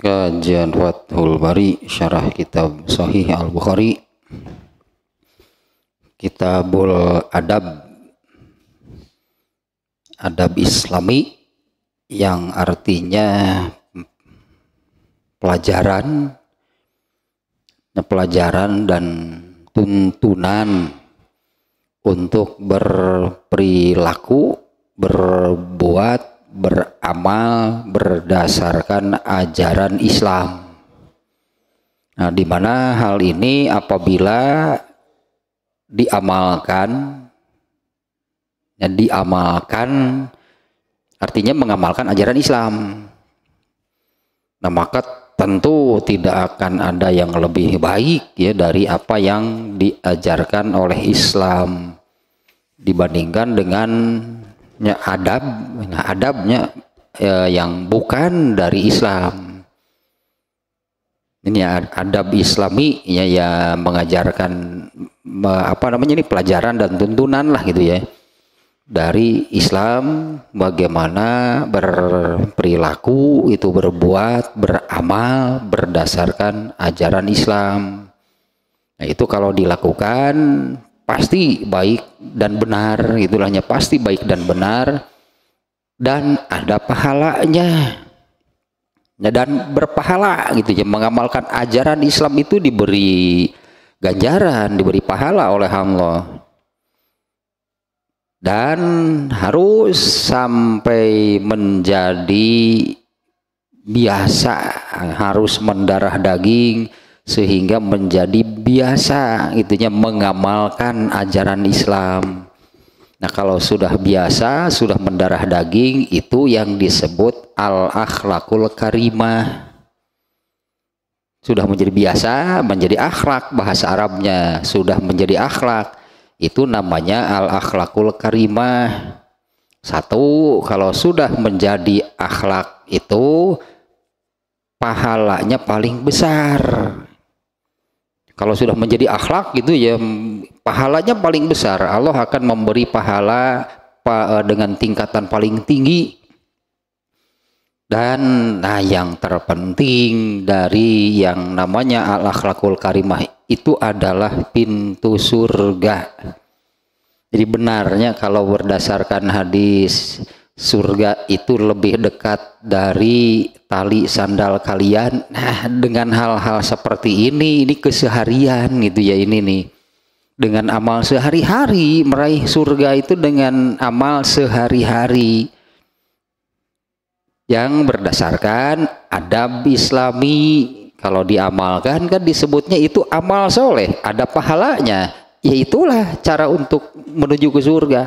kajian Fathul Bari syarah kitab Sahih Al-Bukhari Kitabul Adab Adab Islami yang artinya pelajaran pelajaran dan tuntunan untuk berperilaku berbuat beramal berdasarkan ajaran Islam. Nah, di mana hal ini apabila diamalkan ya diamalkan artinya mengamalkan ajaran Islam. Nah, maka tentu tidak akan ada yang lebih baik ya dari apa yang diajarkan oleh Islam dibandingkan dengan ya adab ya adabnya ya, yang bukan dari Islam ini adab Islami ya, ya mengajarkan apa namanya ini pelajaran dan tuntunan lah gitu ya dari Islam bagaimana berperilaku itu berbuat beramal berdasarkan ajaran Islam nah itu kalau dilakukan pasti baik dan benar itulahnya pasti baik dan benar dan ada pahalanya ya, dan berpahala gitu ya mengamalkan ajaran Islam itu diberi ganjaran diberi pahala oleh Allah dan harus sampai menjadi biasa harus mendarah daging sehingga menjadi biasa itunya mengamalkan ajaran Islam. Nah, kalau sudah biasa, sudah mendarah daging, itu yang disebut al-akhlakul karimah. Sudah menjadi biasa, menjadi akhlak bahasa Arabnya, sudah menjadi akhlak. Itu namanya al-akhlakul karimah. Satu, kalau sudah menjadi akhlak itu pahalanya paling besar kalau sudah menjadi akhlak gitu ya pahalanya paling besar. Allah akan memberi pahala e, dengan tingkatan paling tinggi. Dan nah yang terpenting dari yang namanya al-akhlakul karimah itu adalah pintu surga. Jadi benarnya kalau berdasarkan hadis surga itu lebih dekat dari tali sandal kalian. Nah, dengan hal-hal seperti ini, ini keseharian gitu ya ini nih. Dengan amal sehari-hari meraih surga itu dengan amal sehari-hari yang berdasarkan adab Islami. Kalau diamalkan kan disebutnya itu amal soleh, ada pahalanya. Ya itulah cara untuk menuju ke surga.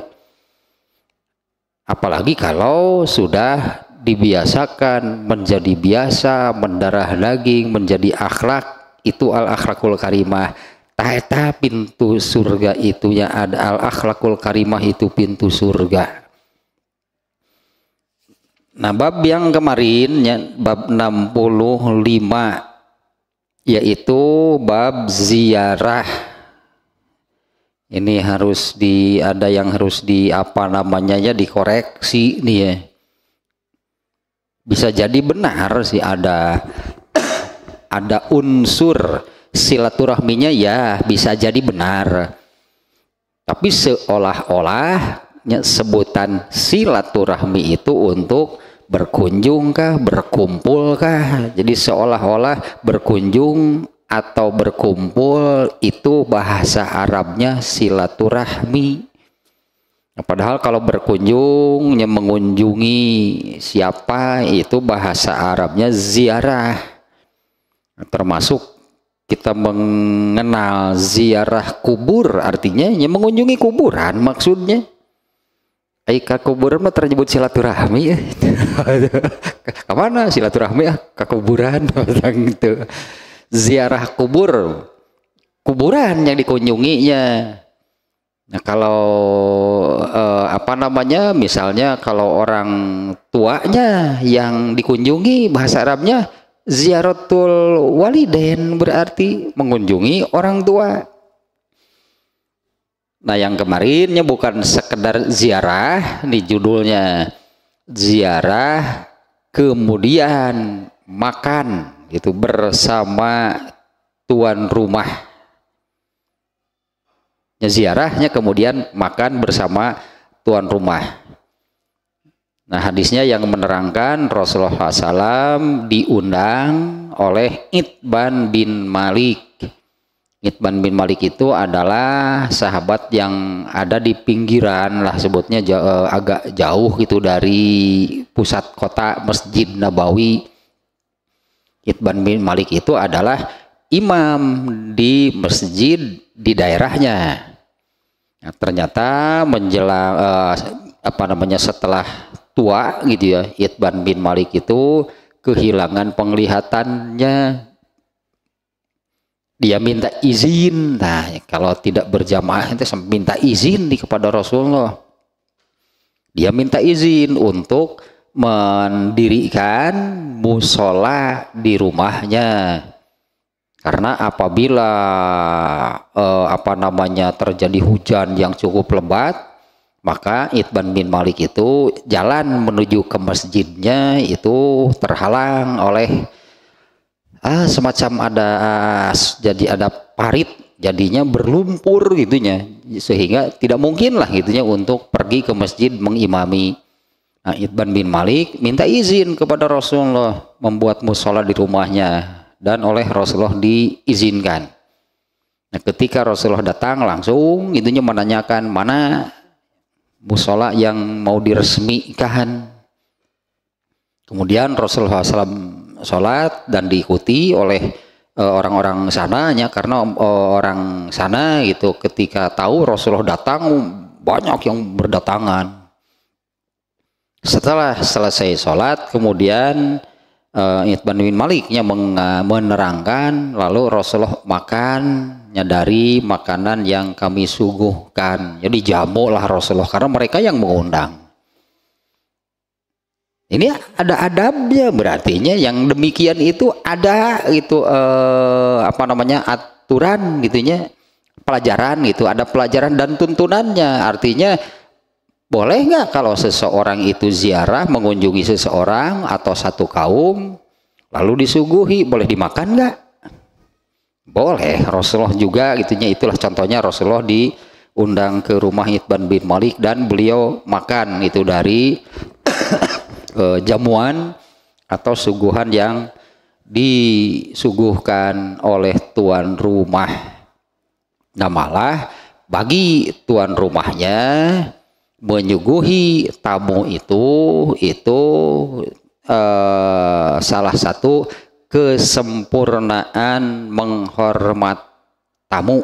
Apalagi kalau sudah dibiasakan menjadi biasa, mendarah daging, menjadi akhlak, itu al-akhlakul karimah. Taeta pintu surga itu ya ada al-akhlakul karimah itu pintu surga. Nah bab yang kemarin ya, bab 65 yaitu bab ziarah ini harus di ada yang harus di apa namanya ya dikoreksi nih ya bisa jadi benar sih ada ada unsur silaturahminya ya bisa jadi benar tapi seolah-olah sebutan silaturahmi itu untuk berkunjung kah berkumpul kah jadi seolah-olah berkunjung atau berkumpul itu bahasa Arabnya silaturahmi. padahal kalau berkunjung, ya mengunjungi siapa itu bahasa Arabnya ziarah. termasuk kita mengenal ziarah kubur artinya yang mengunjungi kuburan maksudnya. Aika ka kuburan mah terjebut silaturahmi. Ya. Kemana silaturahmi ya ah? Ke kuburan gitu ziarah kubur kuburan yang dikunjunginya nah kalau eh, apa namanya misalnya kalau orang tuanya yang dikunjungi bahasa Arabnya ziaratul waliden berarti mengunjungi orang tua nah yang kemarinnya bukan sekedar ziarah di judulnya ziarah kemudian makan itu bersama tuan rumah ziarahnya kemudian makan bersama tuan rumah nah hadisnya yang menerangkan Rasulullah SAW diundang oleh Itban bin Malik Itban bin Malik itu adalah sahabat yang ada di pinggiran lah sebutnya eh, agak jauh gitu dari pusat kota Masjid Nabawi Itban bin Malik itu adalah imam di masjid di daerahnya. Nah, ternyata menjelang eh, apa namanya setelah tua gitu ya, Itban bin Malik itu kehilangan penglihatannya. Dia minta izin. Nah, kalau tidak berjamaah itu minta izin di kepada Rasulullah. Dia minta izin untuk mendirikan musola di rumahnya karena apabila eh, apa namanya terjadi hujan yang cukup lebat maka Itban bin Malik itu jalan menuju ke masjidnya itu terhalang oleh ah, semacam ada ah, jadi ada parit jadinya berlumpur gitunya sehingga tidak mungkinlah gitunya untuk pergi ke masjid mengimami Nah, Ibn bin Malik minta izin kepada Rasulullah membuat musola di rumahnya dan oleh Rasulullah diizinkan. Nah, ketika Rasulullah datang langsung intinya menanyakan mana musola yang mau diresmikan. Kemudian Rasulullah SAW sholat dan diikuti oleh e, orang-orang sana sananya karena e, orang sana gitu ketika tahu Rasulullah datang banyak yang berdatangan setelah selesai sholat, kemudian uh, eh, Maliknya bin Malik yang eh, menerangkan, lalu Rasulullah makan nyadari makanan yang kami suguhkan. Jadi jamu lah Rasulullah karena mereka yang mengundang. Ini ada adabnya berartinya yang demikian itu ada itu eh, apa namanya aturan gitunya pelajaran gitu ada pelajaran dan tuntunannya artinya boleh nggak kalau seseorang itu ziarah mengunjungi seseorang atau satu kaum lalu disuguhi boleh dimakan nggak? Boleh. Rasulullah juga gitunya itulah contohnya Rasulullah diundang ke rumah Itban bin Malik dan beliau makan itu dari eh, jamuan atau suguhan yang disuguhkan oleh tuan rumah. Nah malah bagi tuan rumahnya menyuguhi tamu itu itu eh, salah satu kesempurnaan menghormat tamu.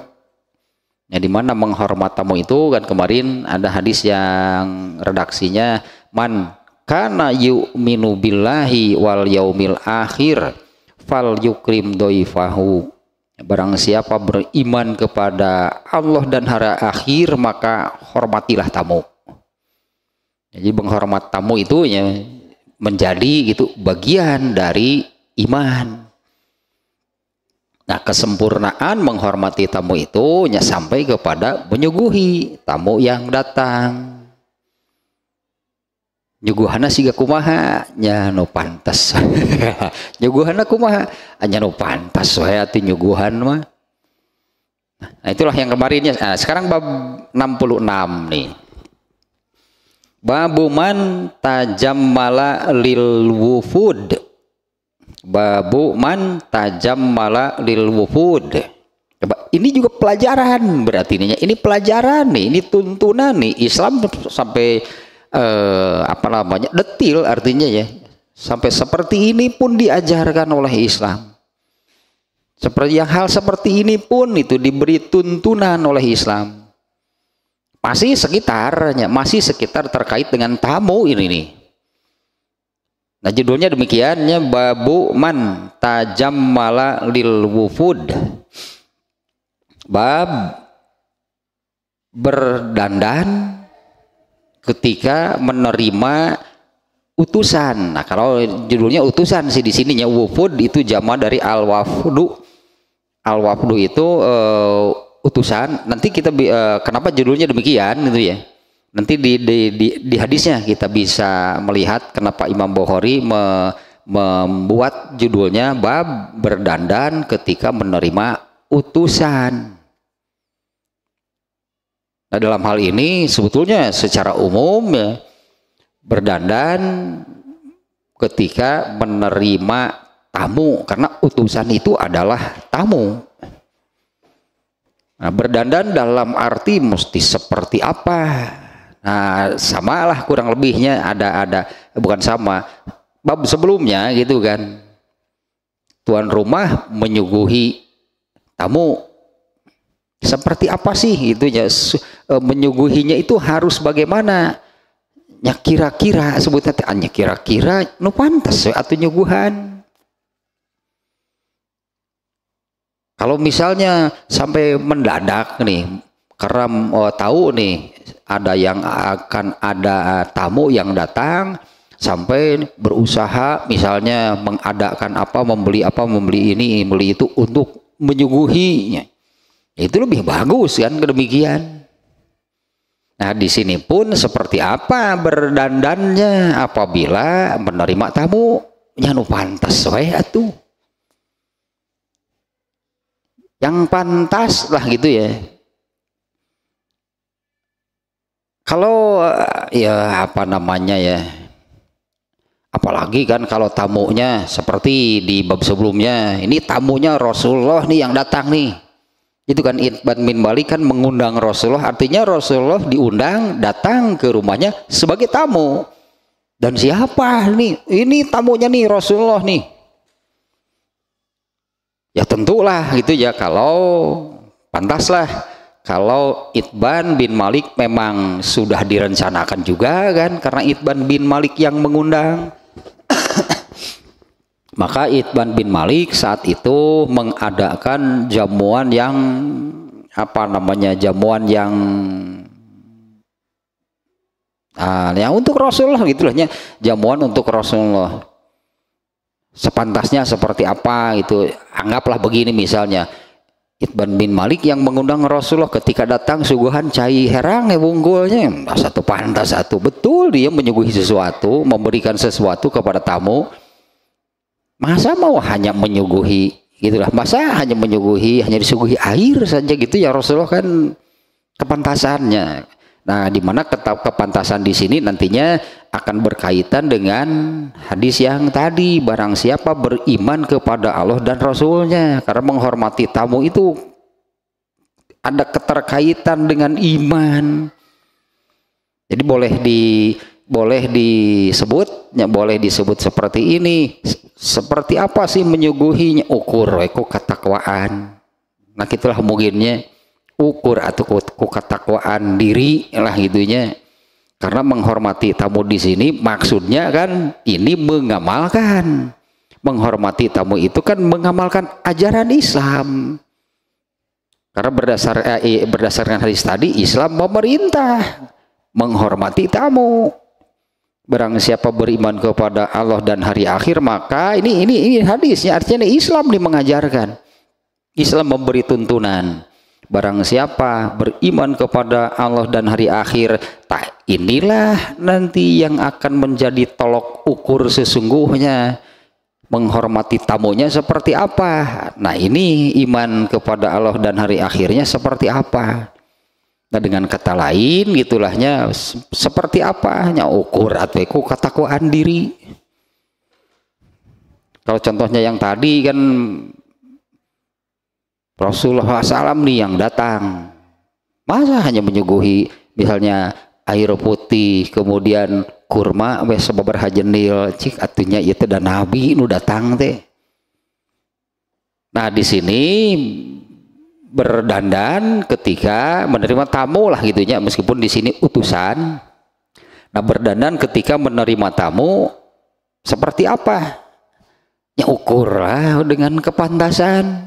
Ya, di mana menghormat tamu itu kan kemarin ada hadis yang redaksinya man kana yu'minu billahi wal yaumil akhir fal yukrim doifahu barang siapa beriman kepada Allah dan hari akhir maka hormatilah tamu Ya, jadi menghormat tamu itu ya menjadi gitu bagian dari iman. Nah, kesempurnaan menghormati tamu itu ya sampai kepada menyuguhi tamu yang datang. Nyuguhana siga kumaha nya nu pantas. nyuguhana kumaha nya nu pantas Saya atuh nyuguhan mah. Nah, itulah yang kemarinnya. Nah, sekarang bab 66 nih. Babu man tajammala lil wufud. Babu man tajammala lil wufud. Coba ini juga pelajaran berarti ini ya. Ini pelajaran nih, ini tuntunan nih Islam sampai eh, apa namanya? detil artinya ya. Sampai seperti ini pun diajarkan oleh Islam. Seperti yang hal seperti ini pun itu diberi tuntunan oleh Islam masih sekitarnya, masih sekitar terkait dengan tamu ini nih. Nah judulnya demikiannya babu man tajam mala lil wufud. Bab berdandan ketika menerima utusan. Nah kalau judulnya utusan sih di sininya wufud itu jama dari al wafdu. Al wafdu itu uh, utusan nanti kita uh, kenapa judulnya demikian gitu ya nanti di, di, di, di hadisnya kita bisa melihat kenapa Imam Bukhari me, membuat judulnya bab berdandan ketika menerima utusan nah dalam hal ini sebetulnya secara umum ya, berdandan ketika menerima tamu karena utusan itu adalah tamu Nah, berdandan dalam arti mesti seperti apa? Nah, samalah kurang lebihnya ada ada bukan sama. Bab sebelumnya gitu kan. Tuan rumah menyuguhi tamu seperti apa sih ya, menyuguhinya itu harus bagaimana ya kira-kira sebutnya ah, hanya kira-kira nu pantas atau nyuguhan Kalau misalnya sampai mendadak nih, karena uh, oh, tahu nih ada yang akan ada tamu yang datang, sampai berusaha misalnya mengadakan apa, membeli apa, membeli ini, membeli itu untuk menyuguhinya. Itu lebih bagus kan demikian. Nah di sini pun seperti apa berdandannya apabila menerima tamu nyanu pantas wae atuh yang pantas lah gitu ya kalau eh, ya apa namanya ya apalagi kan kalau tamunya seperti di bab sebelumnya ini tamunya Rasulullah nih yang datang nih itu kan Ibn Min Bali kan mengundang Rasulullah artinya Rasulullah diundang datang ke rumahnya sebagai tamu dan siapa nih ini tamunya nih Rasulullah nih ya tentulah gitu ya kalau pantaslah kalau Itban bin Malik memang sudah direncanakan juga kan karena Itban bin Malik yang mengundang maka Itban bin Malik saat itu mengadakan jamuan yang apa namanya jamuan yang Nah, ya untuk Rasulullah gitulahnya jamuan untuk Rasulullah sepantasnya seperti apa itu anggaplah begini misalnya Ibn bin Malik yang mengundang Rasulullah ketika datang suguhan cai herang ya nah, satu pantas satu betul dia menyuguhi sesuatu memberikan sesuatu kepada tamu masa mau hanya menyuguhi gitulah masa hanya menyuguhi hanya disuguhi air saja gitu ya Rasulullah kan kepantasannya nah di mana kepantasan di sini nantinya akan berkaitan dengan hadis yang tadi barang siapa beriman kepada Allah dan Rasulnya karena menghormati tamu itu ada keterkaitan dengan iman jadi boleh di boleh disebut ya boleh disebut seperti ini seperti apa sih menyuguhinya ukur eh, ku ketakwaan nah itulah mungkinnya ukur atau ku ketakwaan diri lah itunya karena menghormati tamu di sini maksudnya kan ini mengamalkan. Menghormati tamu itu kan mengamalkan ajaran Islam. Karena berdasar eh, berdasarkan hadis tadi Islam memerintah menghormati tamu. Barang siapa beriman kepada Allah dan hari akhir maka ini ini ini hadisnya artinya Islam nih mengajarkan. Islam memberi tuntunan. Barang siapa beriman kepada Allah dan hari akhir, tak inilah nanti yang akan menjadi tolok ukur sesungguhnya. Menghormati tamunya seperti apa? Nah ini iman kepada Allah dan hari akhirnya seperti apa? Nah dengan kata lain gitulahnya seperti apa? hanya ukur atau kataku diri. Kalau contohnya yang tadi kan Rasulullah SAW nih yang datang masa hanya menyuguhi misalnya air putih kemudian kurma wes sebabar hajenil cik atunya itu dan nabi nu datang teh nah di sini berdandan ketika menerima tamu lah gitunya meskipun di sini utusan nah berdandan ketika menerima tamu seperti apa ya ukurlah dengan kepantasan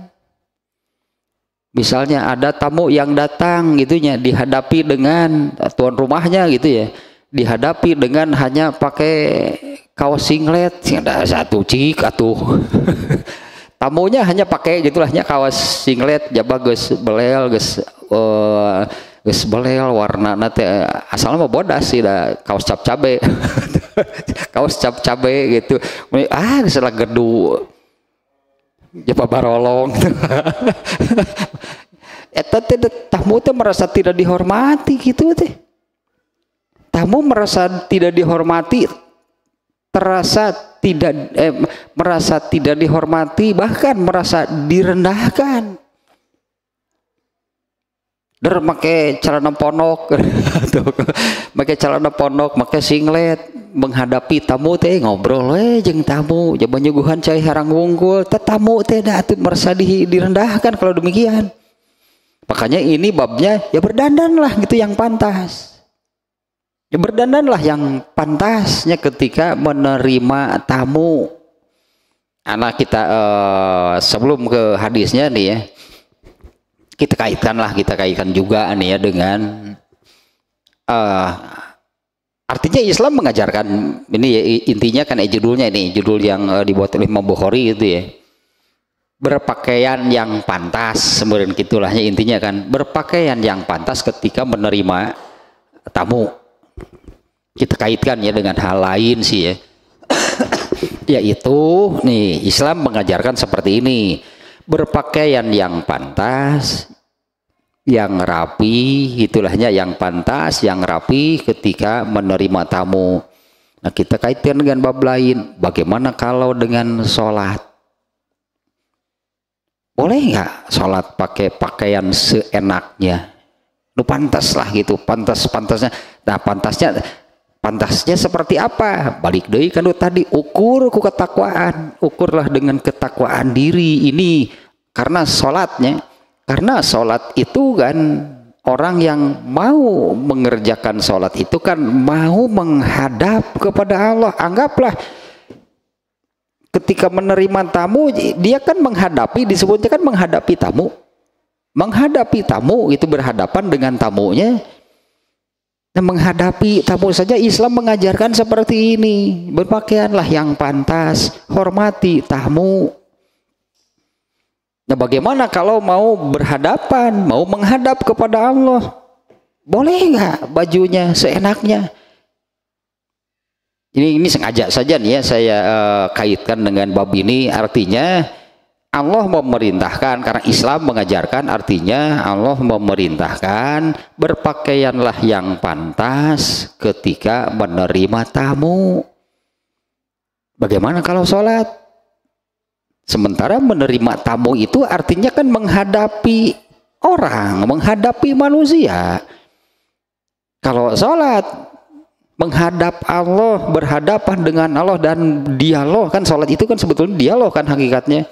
misalnya ada tamu yang datang gitu ya dihadapi dengan tuan rumahnya gitu ya dihadapi dengan hanya pakai kaos singlet ada satu cik atuh tamunya hanya pakai gitulahnya kaos singlet jaba geus belel geus eh, geus belel warna nanti asalnya mah bodas sih da kaos cap cabe kaos cap cabe gitu ah geus lah gedu Pak Barolong. Eta eh, teh tamu teh merasa tidak dihormati gitu teh. Tamu merasa tidak dihormati, terasa tidak eh, merasa tidak dihormati, bahkan merasa direndahkan. Der make celana ponok, make celana ponok, make singlet, menghadapi tamu teh ngobrol eh jeng tamu jaban nyuguhan cai harang wungkul tamu teh dah tuh merasa di, direndahkan kalau demikian makanya ini babnya ya berdandan lah gitu yang pantas ya lah yang pantasnya ketika menerima tamu anak kita eh, sebelum ke hadisnya nih ya kita kaitkanlah kita kaitkan juga nih ya dengan eh, Artinya Islam mengajarkan ini ya, intinya kan eh, judulnya ini judul yang eh, dibuat oleh Imam Bukhari itu ya. Berpakaian yang pantas, kemudian gitulahnya intinya kan berpakaian yang pantas ketika menerima tamu. Kita kaitkan ya dengan hal lain sih ya. Yaitu nih Islam mengajarkan seperti ini. Berpakaian yang pantas yang rapi, itulahnya yang pantas, yang rapi ketika menerima tamu. Nah, kita kaitkan dengan bab lain. Bagaimana kalau dengan sholat? Boleh nggak sholat pakai pakaian seenaknya? Lu pantas lah gitu, pantas pantasnya. Nah, pantasnya pantasnya seperti apa? Balik deh kan lu tadi ukur ku ketakwaan, ukurlah dengan ketakwaan diri ini karena sholatnya karena sholat itu kan orang yang mau mengerjakan sholat itu kan mau menghadap kepada Allah. Anggaplah ketika menerima tamu dia kan menghadapi disebutnya kan menghadapi tamu. Menghadapi tamu itu berhadapan dengan tamunya. Nah, menghadapi tamu saja Islam mengajarkan seperti ini. Berpakaianlah yang pantas, hormati tamu. Nah bagaimana kalau mau berhadapan, mau menghadap kepada Allah? Boleh nggak bajunya seenaknya? Ini, ini sengaja saja nih ya saya uh, kaitkan dengan bab ini artinya Allah memerintahkan karena Islam mengajarkan artinya Allah memerintahkan berpakaianlah yang pantas ketika menerima tamu. Bagaimana kalau sholat? Sementara menerima tamu itu artinya kan menghadapi orang, menghadapi manusia. Kalau sholat menghadap Allah, berhadapan dengan Allah dan dialog kan sholat itu kan sebetulnya dialog kan hakikatnya.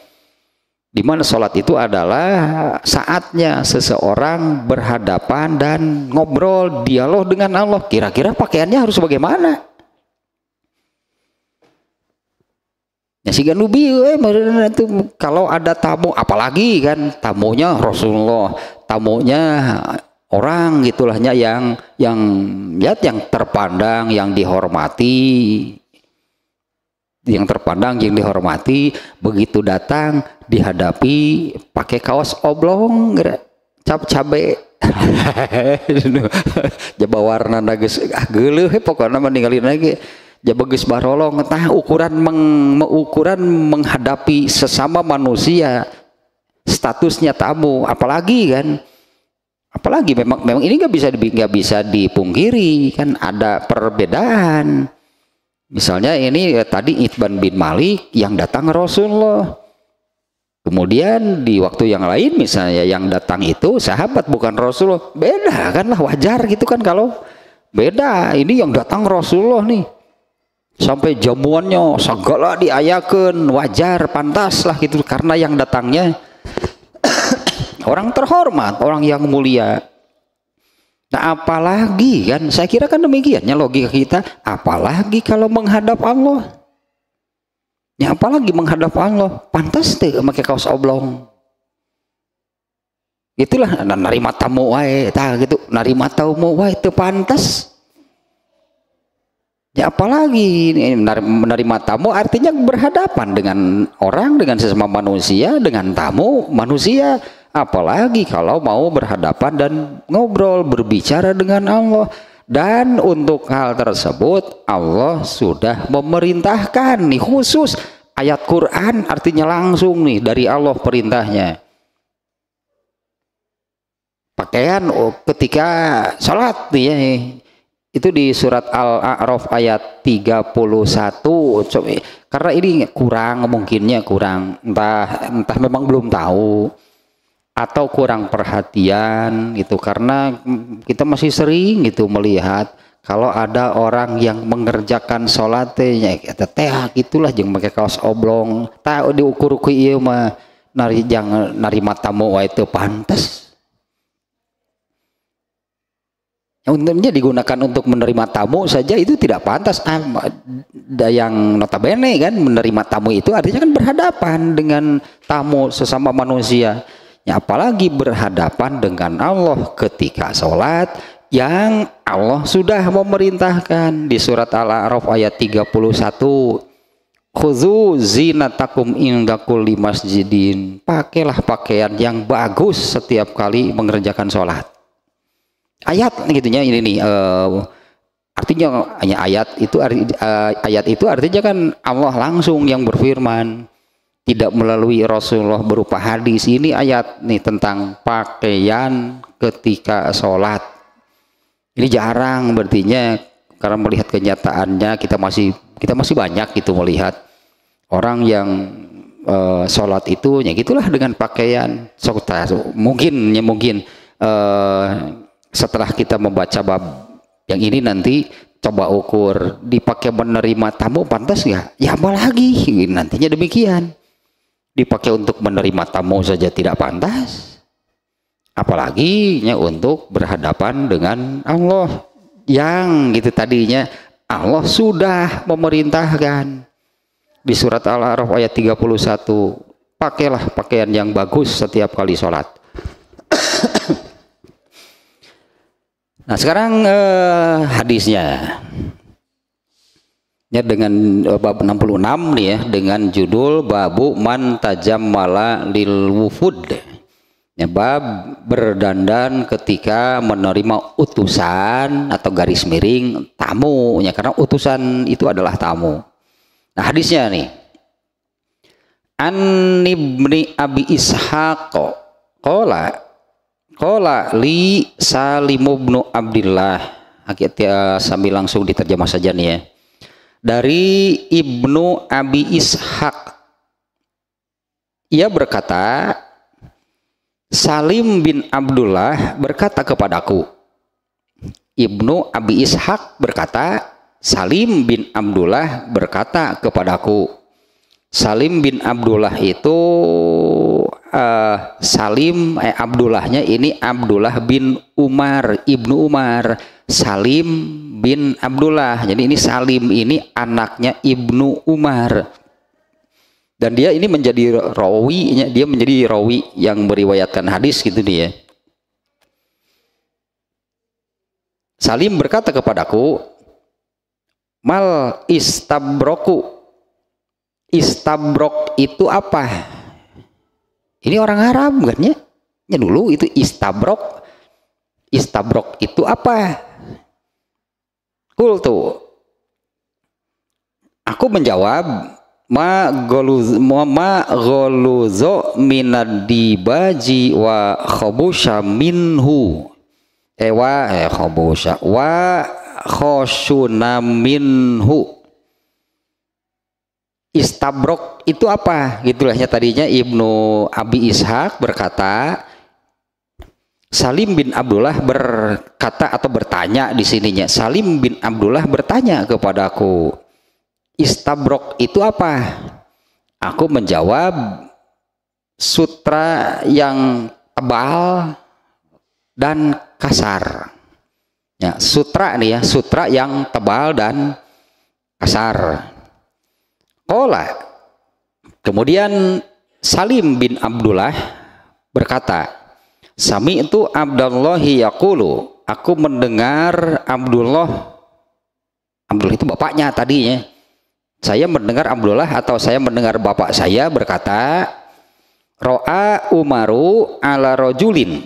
Di mana sholat itu adalah saatnya seseorang berhadapan dan ngobrol, dialog dengan Allah. Kira-kira pakaiannya harus bagaimana? Ya sehingga nubi eh, itu kalau ada tamu apalagi kan tamunya Rasulullah, tamunya orang gitulahnya yang yang ya yang terpandang, yang dihormati yang terpandang, yang dihormati, begitu datang dihadapi pakai kaos oblong, cap cabe, jaba warna nages ah, geuleuh eh, pokoknya meninggalin lagi ya bagus barolo ngetah ukuran meng, ukuran menghadapi sesama manusia statusnya tamu apalagi kan apalagi memang memang ini nggak bisa nggak bisa dipungkiri kan ada perbedaan misalnya ini ya, tadi Itban bin Malik yang datang Rasulullah kemudian di waktu yang lain misalnya yang datang itu sahabat bukan Rasulullah beda kan lah wajar gitu kan kalau beda ini yang datang Rasulullah nih sampai jamuannya segala diayakan wajar pantas lah gitu karena yang datangnya orang terhormat orang yang mulia nah apalagi kan saya kira kan demikiannya logika kita apalagi kalau menghadap Allah ya apalagi menghadap Allah pantas tuh pakai kaos oblong itulah narima tamu wae tah gitu narima tamu wae itu pantas Ya apalagi menerima tamu artinya berhadapan dengan orang, dengan sesama manusia, dengan tamu manusia. Apalagi kalau mau berhadapan dan ngobrol, berbicara dengan Allah. Dan untuk hal tersebut Allah sudah memerintahkan nih khusus ayat Quran artinya langsung nih dari Allah perintahnya. Pakaian oh, ketika sholat nih ya, itu di surat Al-A'raf ayat 31 karena ini kurang mungkinnya kurang entah entah memang belum tahu atau kurang perhatian gitu karena mm, kita masih sering gitu melihat kalau ada orang yang mengerjakan sholatnya kita teh ya, ah, gitulah jeng pakai kaos oblong tahu diukur ku iya mah nari jangan nari matamu itu pantas Untungnya digunakan untuk menerima tamu saja itu tidak pantas. Ah, ada yang notabene kan menerima tamu itu artinya kan berhadapan dengan tamu sesama manusia. Ya, apalagi berhadapan dengan Allah ketika sholat yang Allah sudah memerintahkan di surat Al-A'raf ayat 31. Khuzu zinatakum inda kulli masjidin. Pakailah pakaian yang bagus setiap kali mengerjakan sholat ayat gitunya ini nih uh, artinya hanya ayat itu uh, ayat itu artinya kan Allah langsung yang berfirman tidak melalui Rasulullah berupa hadis ini ayat nih tentang pakaian ketika sholat ini jarang berartinya karena melihat kenyataannya kita masih kita masih banyak gitu melihat orang yang uh, sholat itu ya gitulah dengan pakaian sholat mungkin ya mungkin uh, setelah kita membaca bab yang ini nanti coba ukur dipakai menerima tamu pantas nggak? Ya apalagi nantinya demikian dipakai untuk menerima tamu saja tidak pantas apalagi ya untuk berhadapan dengan Allah yang gitu tadinya Allah sudah memerintahkan di surat Al-A'raf ayat 31 pakailah pakaian yang bagus setiap kali sholat Nah sekarang eh, hadisnya ya dengan eh, bab 66 nih ya dengan judul babu man tajam mala lil wufud ya bab berdandan ketika menerima utusan atau garis miring tamu ya karena utusan itu adalah tamu. Nah hadisnya nih An ibni Abi Ishaq qala Kola li Salim Abdullah. Eh, sambil langsung diterjemah saja nih ya. Dari Ibnu Abi Ishak Ia berkata, Salim bin Abdullah berkata kepadaku. Ibnu Abi Ishak berkata, Salim bin Abdullah berkata kepadaku. Salim bin Abdullah itu uh, Salim eh, Abdullahnya ini Abdullah bin Umar ibnu Umar Salim bin Abdullah jadi ini Salim ini anaknya ibnu Umar dan dia ini menjadi rawi dia menjadi rawi yang meriwayatkan hadis gitu dia ya. Salim berkata kepadaku mal istabroku istabrok itu apa ini orang Arab kan ya? Ya dulu itu istabrok. Istabrok itu apa? Kultu. Aku menjawab ma goluz ma goluzo minadibaji wa khobusha minhu ewa eh, eh khobusha wa khosuna minhu istabrok itu apa gitulahnya tadinya Ibnu Abi Ishak berkata Salim bin Abdullah berkata atau bertanya di sininya Salim bin Abdullah bertanya kepadaku istabrok itu apa aku menjawab sutra yang tebal dan kasar ya sutra nih ya sutra yang tebal dan kasar Kola. Kemudian Salim bin Abdullah berkata, Sami itu Abdullahi Yakulu. Aku mendengar Abdullah. Abdullah itu bapaknya tadinya. Saya mendengar Abdullah atau saya mendengar bapak saya berkata, Ro'a Umaru ala rojulin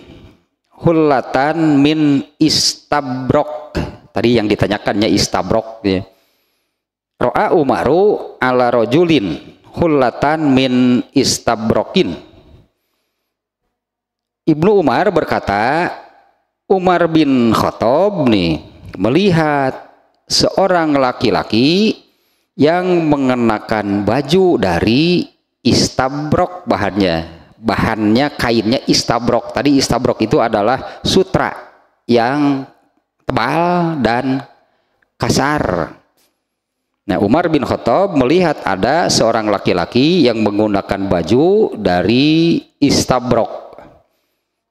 hulatan min istabrok. Tadi yang ditanyakannya istabrok. Ya Ro'a Umaru ala rojulin hullatan min istabrokin. Ibnu Umar berkata, Umar bin Khattab nih melihat seorang laki-laki yang mengenakan baju dari istabrok bahannya. Bahannya kainnya istabrok. Tadi istabrok itu adalah sutra yang tebal dan kasar Nah Umar bin Khattab melihat ada seorang laki-laki yang menggunakan baju dari istabrok.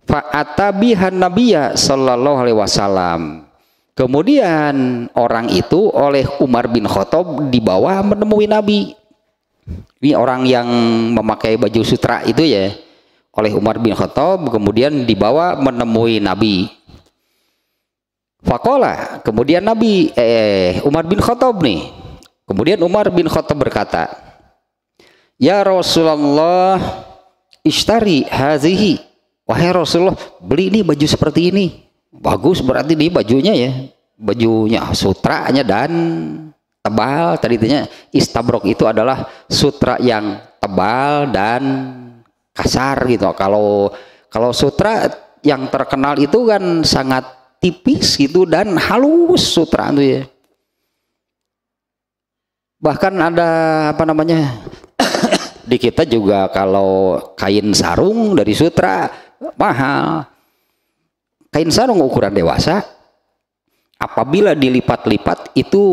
Fa'atabihan Nabiya Sallallahu Alaihi Wasallam. Kemudian orang itu oleh Umar bin Khattab dibawa menemui Nabi. Ini orang yang memakai baju sutra itu ya. Oleh Umar bin Khattab kemudian dibawa menemui Nabi. Fakola, kemudian Nabi eh Umar bin Khattab nih Kemudian Umar bin Khattab berkata, "Ya Rasulullah, istari hazihi." Wahai Rasulullah, beli ini baju seperti ini. Bagus berarti ini bajunya ya. Bajunya sutranya dan tebal. Tadi tanya istabrok itu adalah sutra yang tebal dan kasar gitu. Kalau kalau sutra yang terkenal itu kan sangat tipis gitu dan halus sutra itu ya bahkan ada apa namanya di kita juga kalau kain sarung dari sutra mahal kain sarung ukuran dewasa apabila dilipat-lipat itu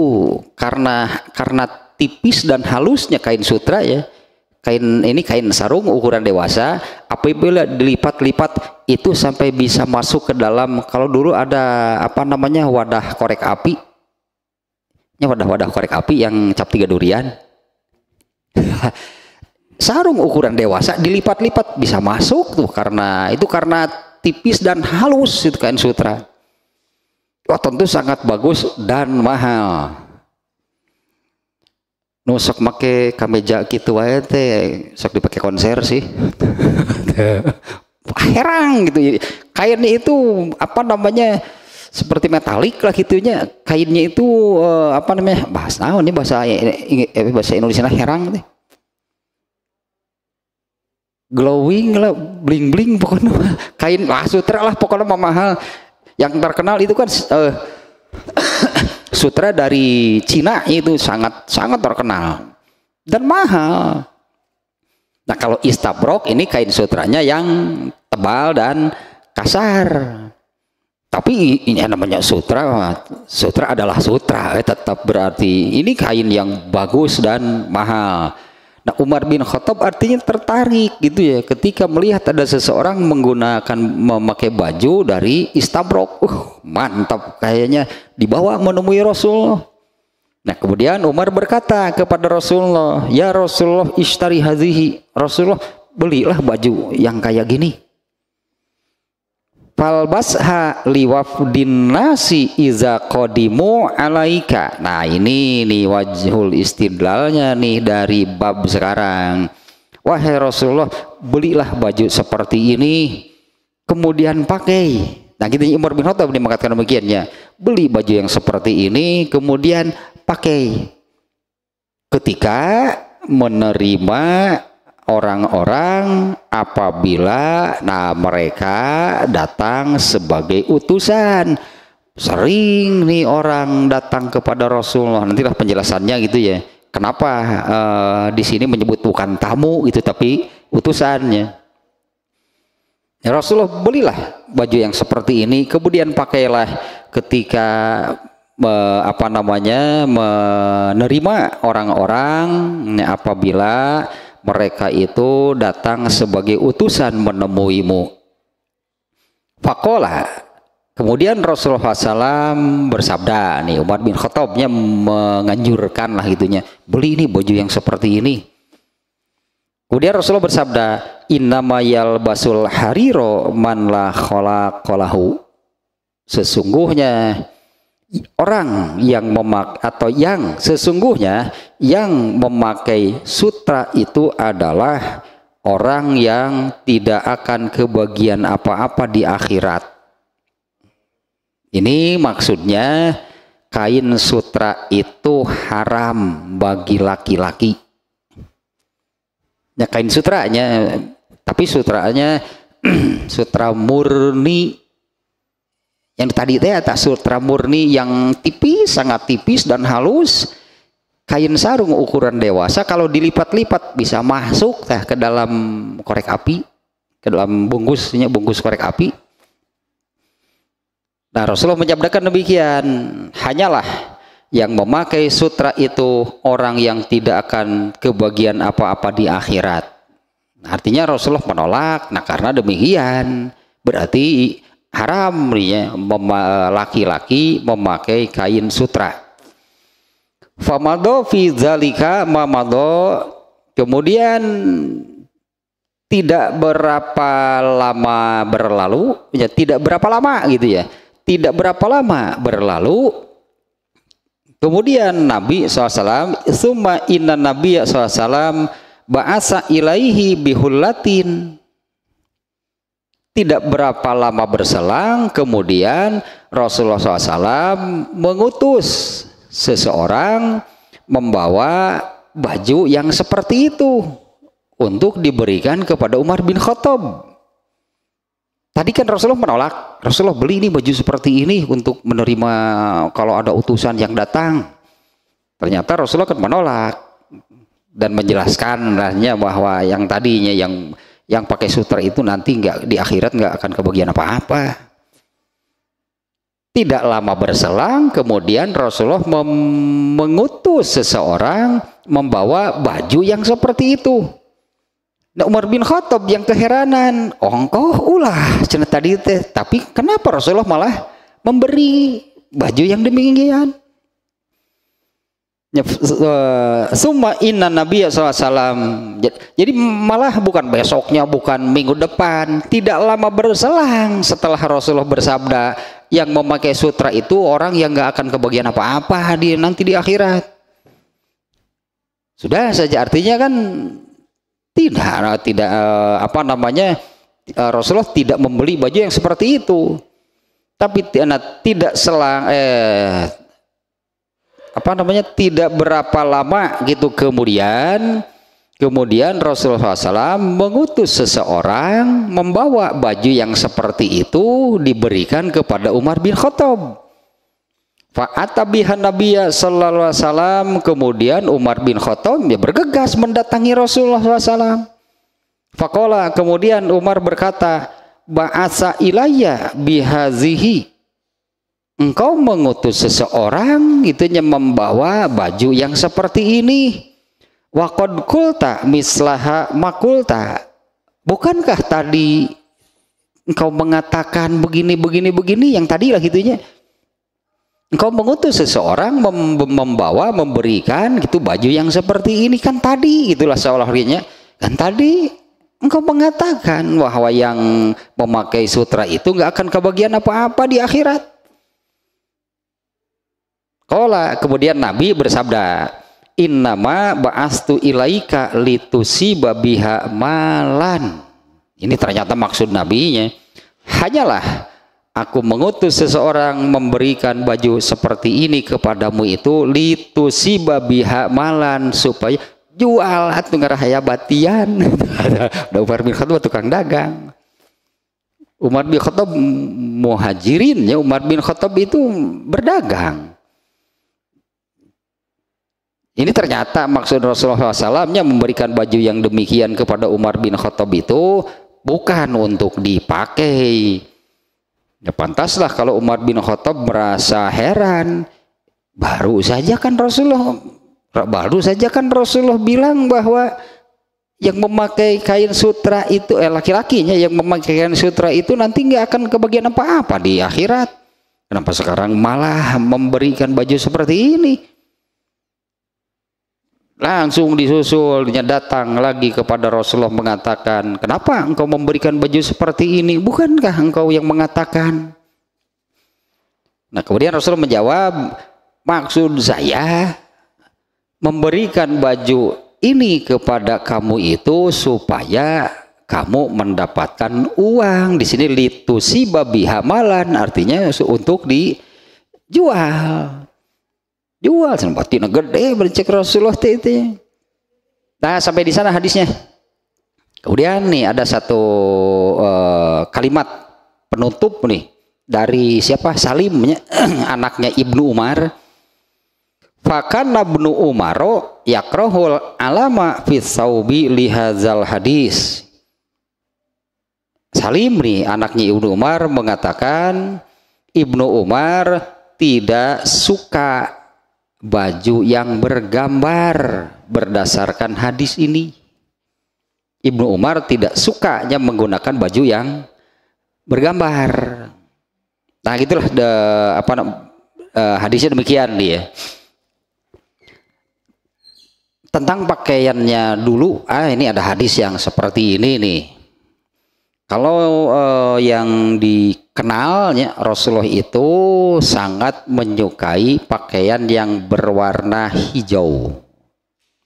karena karena tipis dan halusnya kain sutra ya kain ini kain sarung ukuran dewasa apabila dilipat-lipat itu sampai bisa masuk ke dalam kalau dulu ada apa namanya wadah korek api nya wadah-wadah korek api yang cap tiga durian sarung ukuran dewasa dilipat-lipat bisa masuk tuh karena itu karena tipis dan halus itu kain sutra Wah tentu sangat bagus dan mahal. Nusok make kameja gitu aja teh, sok dipakai konser sih. Herang gitu. Kain itu apa namanya seperti metalik lah gitunya kainnya itu uh, apa namanya bahasa nah, ini bahasa eh, bahasa Indonesia nah herang nih glowing lah bling bling pokoknya kain lah sutra lah pokoknya mah mahal yang terkenal itu kan uh, sutra dari Cina itu sangat sangat terkenal dan mahal nah kalau istabrok ini kain sutranya yang tebal dan kasar tapi ini namanya sutra sutra adalah sutra eh, tetap berarti ini kain yang bagus dan mahal nah Umar bin Khattab artinya tertarik gitu ya ketika melihat ada seseorang menggunakan memakai baju dari istabrok uh mantap kayaknya dibawa menemui Rasulullah. Nah kemudian Umar berkata kepada Rasulullah, Ya Rasulullah istari hazihi. Rasulullah belilah baju yang kayak gini falbasha liwafdin nasi iza qadimu alaika nah ini nih wajhul istidlalnya nih dari bab sekarang wahai Rasulullah belilah baju seperti ini kemudian pakai nah kita Umar bin Khattab nih mengatakan demikiannya beli baju yang seperti ini kemudian pakai ketika menerima orang-orang apabila nah mereka datang sebagai utusan sering nih orang datang kepada Rasulullah nantilah penjelasannya gitu ya kenapa eh, di sini menyebut bukan tamu itu tapi utusannya ya, Rasulullah belilah baju yang seperti ini kemudian pakailah ketika me, eh, apa namanya menerima orang-orang nah, apabila mereka itu datang sebagai utusan menemuimu. Fakola. Kemudian Rasulullah SAW bersabda, nih Umar bin Khattabnya menganjurkan lah itunya beli ini baju yang seperti ini. Kemudian Rasulullah bersabda, Innamayal basul hariro man la kolahu. Sesungguhnya orang yang memak atau yang sesungguhnya yang memakai sutra itu adalah orang yang tidak akan kebagian apa-apa di akhirat. Ini maksudnya kain sutra itu haram bagi laki-laki. Ya kain sutranya, tapi sutranya sutra murni yang tadi teh atas sutra murni yang tipis sangat tipis dan halus kain sarung ukuran dewasa kalau dilipat-lipat bisa masuk teh ke dalam korek api ke dalam bungkusnya bungkus korek api nah Rasulullah menjabdakan demikian hanyalah yang memakai sutra itu orang yang tidak akan kebagian apa-apa di akhirat artinya Rasulullah menolak nah karena demikian berarti haram ya laki-laki memakai kain sutra famado fi zalika mamado kemudian tidak berapa lama berlalu ya tidak berapa lama gitu ya tidak berapa lama berlalu kemudian Nabi SAW summa inna Nabi SAW ba'asa ilaihi bihulatin tidak berapa lama berselang, kemudian Rasulullah SAW mengutus seseorang membawa baju yang seperti itu untuk diberikan kepada Umar bin Khattab. Tadi kan Rasulullah menolak. Rasulullah beli ini baju seperti ini untuk menerima kalau ada utusan yang datang. Ternyata Rasulullah kan menolak dan menjelaskan bahwa yang tadinya yang yang pakai sutra itu nanti nggak di akhirat nggak akan kebagian apa-apa. Tidak lama berselang, kemudian Rasulullah mengutus seseorang membawa baju yang seperti itu. Nah, Umar bin Khattab yang keheranan, ongkoh ulah cerita tadi teh. Tapi kenapa Rasulullah malah memberi baju yang demikian? Ya, eh, Suma inna Nabi SAW Jadi malah bukan besoknya Bukan minggu depan Tidak lama berselang setelah Rasulullah bersabda Yang memakai sutra itu Orang yang gak akan kebagian apa-apa di, Nanti di akhirat Sudah saja artinya kan Tidak eh, tidak eh, Apa namanya Rasulullah tidak membeli baju yang seperti itu Tapi nah, tidak selang Eh apa namanya tidak berapa lama gitu kemudian kemudian Rasulullah SAW mengutus seseorang membawa baju yang seperti itu diberikan kepada Umar bin Khattab Fa'atabihan Nabiya Sallallahu Alaihi Wasallam kemudian Umar bin Khattab ya bergegas mendatangi Rasulullah SAW Fakola kemudian Umar berkata Ba'asa ilayya bihazihi engkau mengutus seseorang itunya membawa baju yang seperti ini wakod kulta mislaha makulta bukankah tadi engkau mengatakan begini begini begini yang tadi lah itunya engkau mengutus seseorang mem membawa memberikan gitu baju yang seperti ini kan tadi itulah seolah-olahnya kan tadi engkau mengatakan bahwa yang memakai sutra itu nggak akan kebagian apa-apa di akhirat Kola kemudian Nabi bersabda, Innama ba'astu ilaika litusi babiha malan. Ini ternyata maksud nabinya. Hanyalah aku mengutus seseorang memberikan baju seperti ini kepadamu itu litusi babiha malan supaya jual atau ngerahaya batian. Umar bin Khattab tukang dagang. Umar bin Khattab muhajirin ya Umar bin Khattab itu berdagang. Ini ternyata maksud Rasulullah SAW-nya memberikan baju yang demikian kepada Umar bin Khattab itu bukan untuk dipakai. Ya pantaslah kalau Umar bin Khattab merasa heran. Baru saja kan Rasulullah baru saja kan Rasulullah bilang bahwa yang memakai kain sutra itu eh laki-lakinya yang memakai kain sutra itu nanti nggak akan kebagian apa-apa di akhirat. Kenapa sekarang malah memberikan baju seperti ini? Langsung disusulnya datang lagi kepada Rasulullah mengatakan, "Kenapa engkau memberikan baju seperti ini? Bukankah engkau yang mengatakan?" Nah, kemudian Rasulullah menjawab, "Maksud saya memberikan baju ini kepada kamu itu supaya kamu mendapatkan uang. Di sini litusi babi hamalan artinya untuk dijual. Jual sana batina gede bercek Rasulullah itu. Nah, sampai di sana hadisnya. Kemudian nih ada satu uh, kalimat penutup nih dari siapa? Salimnya anaknya Ibnu Umar. Fakana Ibnu ya yakrohul alama saubi lihazal hadis. Salim nih anaknya Ibnu Umar mengatakan Ibnu Umar tidak suka baju yang bergambar berdasarkan hadis ini. Ibnu Umar tidak sukanya menggunakan baju yang bergambar. Nah, gitulah de, apa uh, hadisnya demikian dia. Tentang pakaiannya dulu, ah ini ada hadis yang seperti ini nih. Kalau uh, yang di kenalnya Rasulullah itu sangat menyukai pakaian yang berwarna hijau.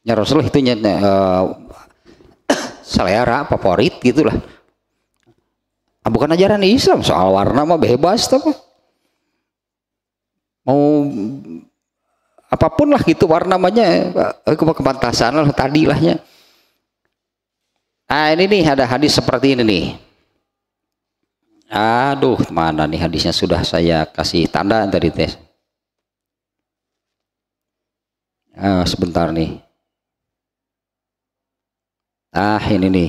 Ya Rasulullah itu uh, selera favorit gitulah. Ah, bukan ajaran Islam soal warna mah bebas tuh. Mau apapun lah gitu warna namanya eh, kepantasan lah tadi lahnya. Nah ini nih ada hadis seperti ini nih. Aduh, mana nih hadisnya sudah saya kasih tanda tadi tes. Ah, sebentar nih. Ah, ini nih.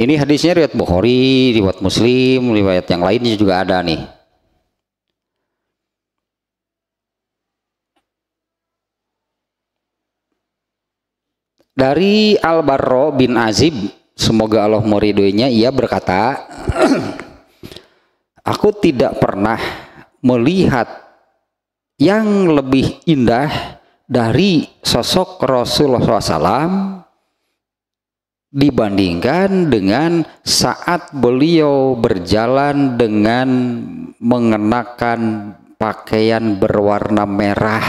Ini hadisnya riwayat Bukhari, riwayat Muslim, riwayat yang lainnya juga ada nih. Dari Al-Barro bin Azib semoga Allah meridhoinya ia berkata aku tidak pernah melihat yang lebih indah dari sosok Rasulullah SAW dibandingkan dengan saat beliau berjalan dengan mengenakan pakaian berwarna merah.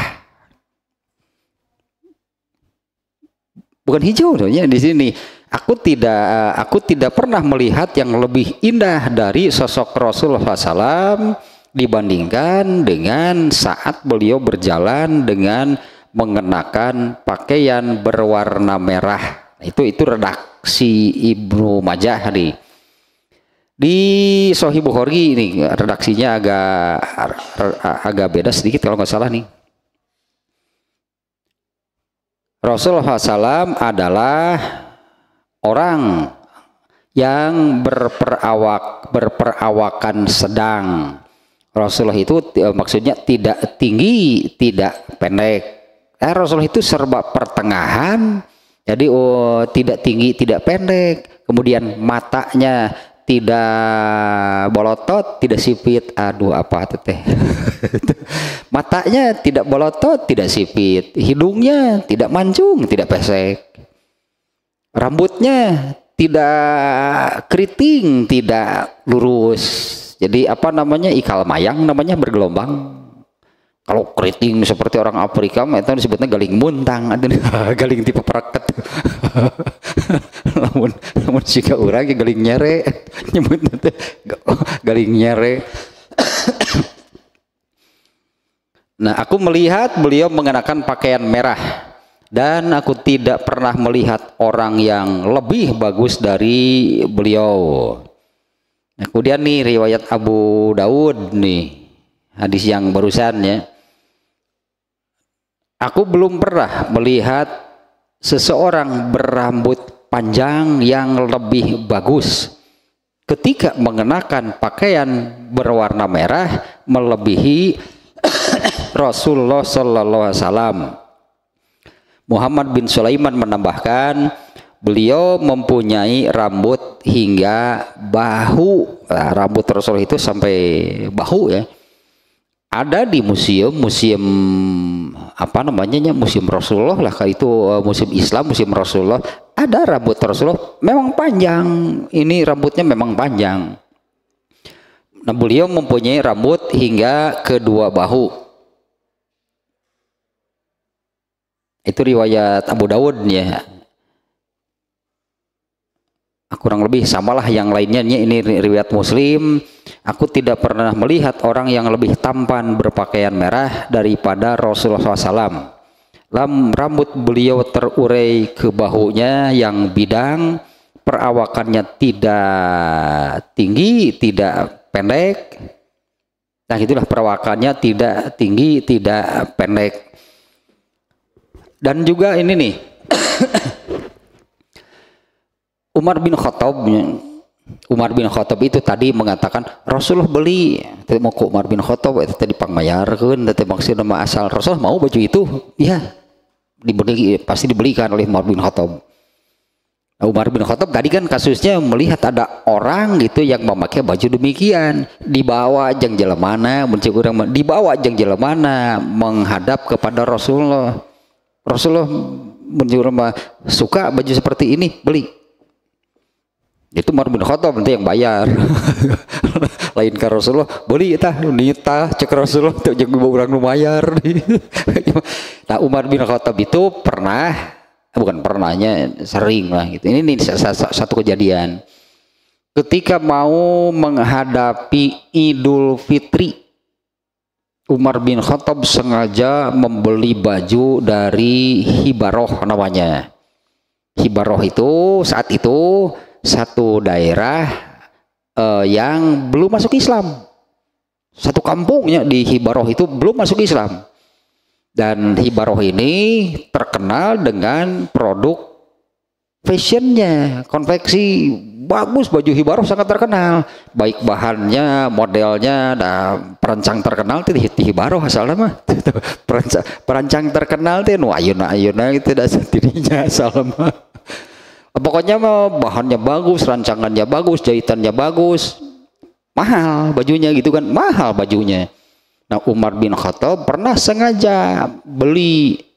Bukan hijau sebenarnya di sini. Aku tidak eh, aku tidak pernah melihat yang lebih indah dari sosok Rasulullah SAW dibandingkan dengan saat beliau berjalan dengan mengenakan pakaian berwarna merah. Itu itu redaksi Ibnu Majah di Di Sahih Bukhari ini redaksinya agak agak beda sedikit kalau nggak salah nih. Rasulullah SAW adalah orang yang berperawak berperawakan sedang. Rasulullah itu eh, maksudnya tidak tinggi, tidak pendek. Eh, Rasulullah itu serba pertengahan, jadi oh, tidak tinggi, tidak pendek. Kemudian matanya tidak bolotot, tidak sipit. Aduh, apa teteh? matanya tidak bolotot, tidak sipit. Hidungnya tidak mancung, tidak pesek rambutnya tidak keriting, tidak lurus. Jadi apa namanya ikal mayang namanya bergelombang. Kalau keriting seperti orang Afrika, itu disebutnya galing muntang, galing tipe pereket. namun, namun jika orang galing nyere, nyebut galing nyere. nah, aku melihat beliau mengenakan pakaian merah dan aku tidak pernah melihat orang yang lebih bagus dari beliau nah, kemudian nih riwayat Abu Daud nih hadis yang barusan ya aku belum pernah melihat seseorang berambut panjang yang lebih bagus ketika mengenakan pakaian berwarna merah melebihi Rasulullah Sallallahu Alaihi Wasallam. Muhammad bin Sulaiman menambahkan beliau mempunyai rambut hingga bahu nah, rambut Rasulullah itu sampai bahu ya ada di museum museum apa namanya museum Rasulullah lah itu eh, museum Islam museum Rasulullah ada rambut Rasulullah memang panjang ini rambutnya memang panjang nah beliau mempunyai rambut hingga kedua bahu Itu riwayat Abu Dawud ya. Ah, kurang lebih samalah yang lainnya ini riwayat Muslim. Aku tidak pernah melihat orang yang lebih tampan berpakaian merah daripada Rasulullah SAW. Lam, rambut beliau terurai ke bahunya yang bidang, perawakannya tidak tinggi, tidak pendek. Nah itulah perawakannya tidak tinggi, tidak pendek. Dan juga ini nih Umar bin Khattab Umar bin Khattab itu tadi mengatakan Rasulullah beli tadi mau ke Umar bin Khattab itu tadi kan tadi maksudnya nama asal Rasulullah mau baju itu ya dibeli pasti dibelikan oleh Umar bin Khattab nah, Umar bin Khattab tadi kan kasusnya melihat ada orang gitu yang memakai baju demikian dibawa jeng jelemana mencukur yang dibawa jeng jelemana menghadap kepada Rasulullah Rasulullah menyuruh suka baju seperti ini beli itu Umar bin Khattab nanti yang bayar lain ke Rasulullah beli itu nita cek Rasulullah tuh jeung orang lumayan nah Umar bin Khattab itu pernah eh, bukan pernahnya sering lah gitu ini, ini satu kejadian ketika mau menghadapi Idul Fitri Umar bin Khattab sengaja membeli baju dari Hibaroh namanya. Hibaroh itu saat itu satu daerah uh, yang belum masuk Islam. Satu kampungnya di Hibaroh itu belum masuk Islam. Dan Hibaroh ini terkenal dengan produk fashionnya, konveksi bagus baju hibaroh sangat terkenal baik bahannya modelnya nah perancang terkenal itu di hibaroh asalnya mah perancang, perancang terkenal itu nu ayuna ayuna itu tidak sendirinya asalnya mah pokoknya mah bahannya bagus rancangannya bagus jahitannya bagus mahal bajunya gitu kan mahal bajunya nah Umar bin Khattab pernah sengaja beli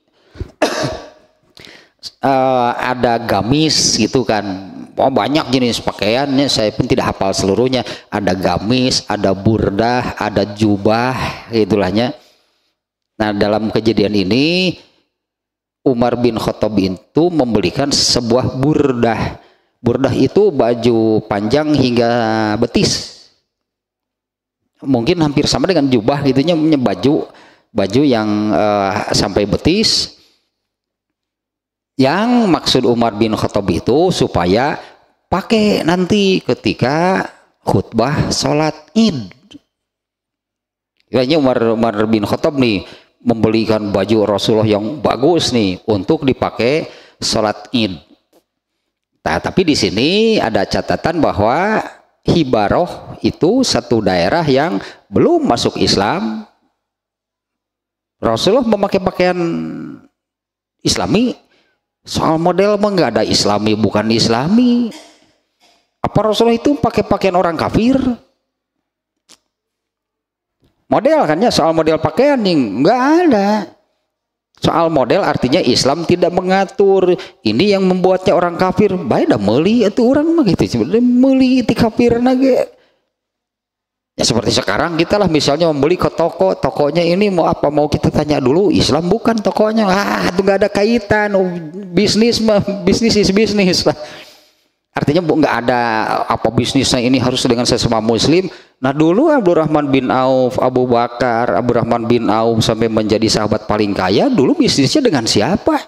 uh, ada gamis gitu kan oh banyak jenis pakaiannya saya pun tidak hafal seluruhnya ada gamis ada burdah ada jubah itulahnya nah dalam kejadian ini Umar bin Khattab itu membelikan sebuah burdah burdah itu baju panjang hingga betis mungkin hampir sama dengan jubah gitunya punya baju baju yang uh, sampai betis yang maksud Umar bin Khattab itu supaya pakai nanti ketika khutbah sholat id. Kayaknya Umar, Umar bin Khattab nih membelikan baju Rasulullah yang bagus nih untuk dipakai sholat id. Nah, tapi di sini ada catatan bahwa hibaroh itu satu daerah yang belum masuk Islam. Rasulullah memakai pakaian Islami soal model mah nggak ada islami bukan islami apa Rasulullah itu pakai pakaian orang kafir model kan ya soal model pakaian nih nggak ada soal model artinya Islam tidak mengatur ini yang membuatnya orang kafir baik dah meli itu orang mah gitu sebenarnya meli itu kafir nage Ya seperti sekarang kita lah misalnya membeli ke toko, tokonya ini mau apa mau kita tanya dulu Islam bukan tokonya, ah itu nggak ada kaitan, bisnis oh, bisnis mah bisnis is bisnis lah. Artinya bu nggak ada apa bisnisnya ini harus dengan sesama muslim. Nah dulu Abdurrahman bin Auf, Abu Bakar, Abdurrahman bin Auf sampai menjadi sahabat paling kaya, dulu bisnisnya dengan siapa?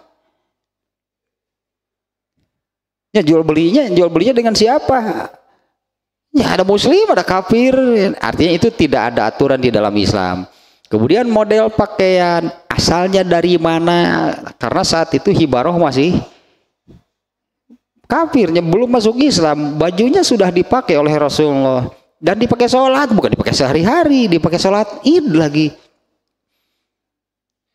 Ya jual belinya, jual belinya dengan siapa? Ya ada muslim, ada kafir. Artinya itu tidak ada aturan di dalam Islam. Kemudian model pakaian asalnya dari mana? Karena saat itu hibaroh masih kafirnya belum masuk Islam, bajunya sudah dipakai oleh Rasulullah dan dipakai sholat bukan dipakai sehari-hari, dipakai sholat id lagi.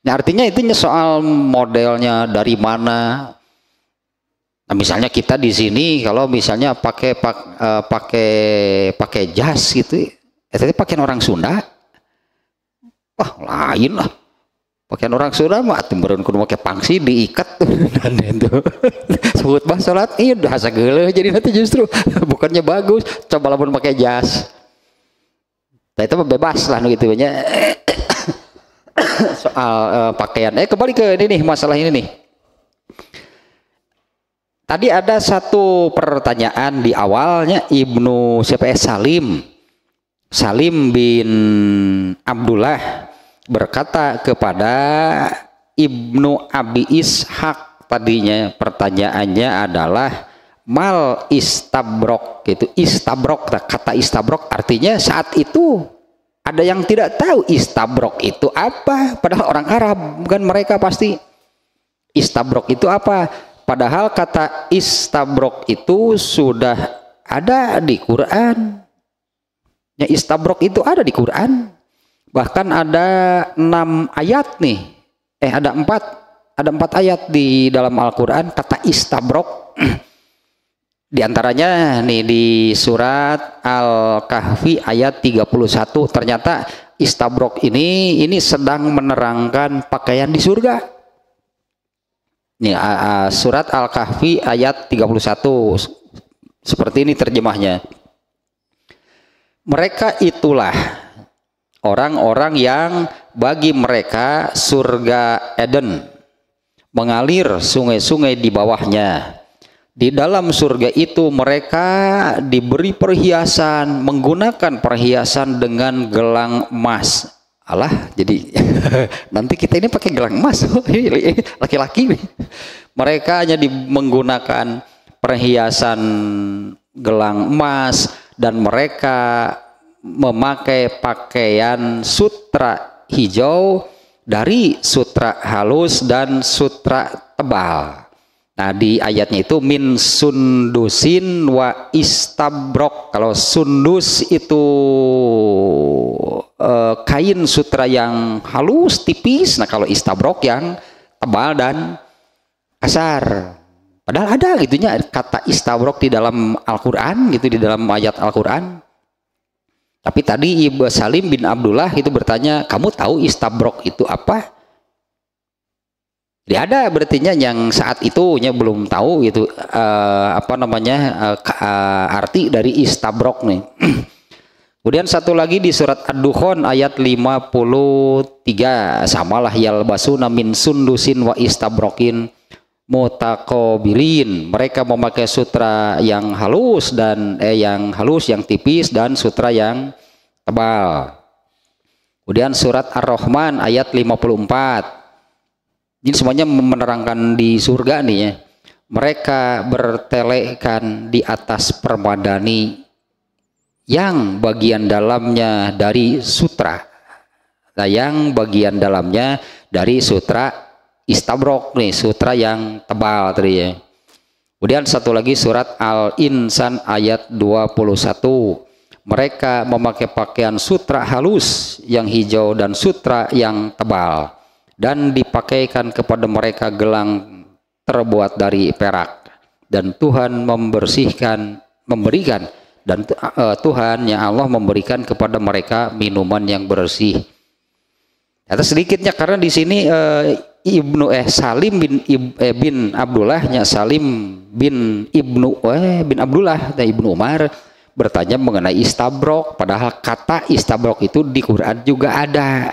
Nah, artinya itu soal modelnya dari mana Nah, misalnya kita di sini kalau misalnya pakai pak, uh, pakai pakai jas gitu, ya eh, tadi pakaian orang Sunda. Wah, lain lah. pakai orang Sunda mah timburan kudu pakai pangsi diikat dan itu. Sebut bah salat iya bahasa geuleuh jadi nanti justru bukannya bagus, coba pun pakai jas. Nah, itu bebas lah gitu Soal uh, pakaian. Eh kembali ke ini nih masalah ini nih Tadi ada satu pertanyaan di awalnya Ibnu CPS ya? Salim. Salim bin Abdullah berkata kepada Ibnu Abi Ishaq tadinya pertanyaannya adalah mal istabrok gitu. Istabrok kata istabrok artinya saat itu ada yang tidak tahu istabrok itu apa padahal orang Arab bukan mereka pasti istabrok itu apa Padahal kata istabrok itu sudah ada di Quran. Ya istabrok itu ada di Quran. Bahkan ada enam ayat nih. Eh ada empat. Ada empat ayat di dalam Al-Quran kata istabrok. Di antaranya nih di surat Al-Kahfi ayat 31 ternyata istabrok ini ini sedang menerangkan pakaian di surga. Nih, surat Al-Kahfi ayat 31. Seperti ini terjemahnya. Mereka itulah orang-orang yang bagi mereka surga Eden mengalir sungai-sungai di bawahnya. Di dalam surga itu mereka diberi perhiasan, menggunakan perhiasan dengan gelang emas Allah jadi nanti kita ini pakai gelang emas eh, laki-laki mereka hanya menggunakan perhiasan gelang emas dan mereka memakai pakaian sutra hijau dari sutra halus dan sutra tebal Nah di ayatnya itu min sundusin wa istabrok. Kalau sundus itu e, kain sutra yang halus tipis. Nah kalau istabrok yang tebal dan kasar. Padahal ada gitunya kata istabrok di dalam Al-Quran gitu di dalam ayat Al-Quran. Tapi tadi Ibu Salim bin Abdullah itu bertanya, kamu tahu istabrok itu apa? Jadi ya ada berartinya yang saat itunya belum tahu gitu uh, apa namanya uh, uh, arti dari istabrok nih. Kemudian satu lagi di surat ad ayat 53 samalah yalbasuna min sundusin wa istabrokin mutakobilin mereka memakai sutra yang halus dan eh yang halus yang tipis dan sutra yang tebal kemudian surat ar-rahman ayat 54 ini semuanya menerangkan di surga nih ya. Mereka bertelekan di atas permadani yang bagian dalamnya dari sutra. Nah, yang bagian dalamnya dari sutra istabrok nih, sutra yang tebal tadi ya. Kemudian satu lagi surat Al-Insan ayat 21. Mereka memakai pakaian sutra halus yang hijau dan sutra yang tebal dan dipakaikan kepada mereka gelang terbuat dari perak dan Tuhan membersihkan memberikan dan uh, Tuhan yang Allah memberikan kepada mereka minuman yang bersih. Atas sedikitnya karena di sini uh, Ibnu eh Salim bin Ib, eh, bin ya Salim bin Ibnu eh bin Abdullah dan Ibnu Umar bertanya mengenai istabrok padahal kata istabrok itu di Quran juga ada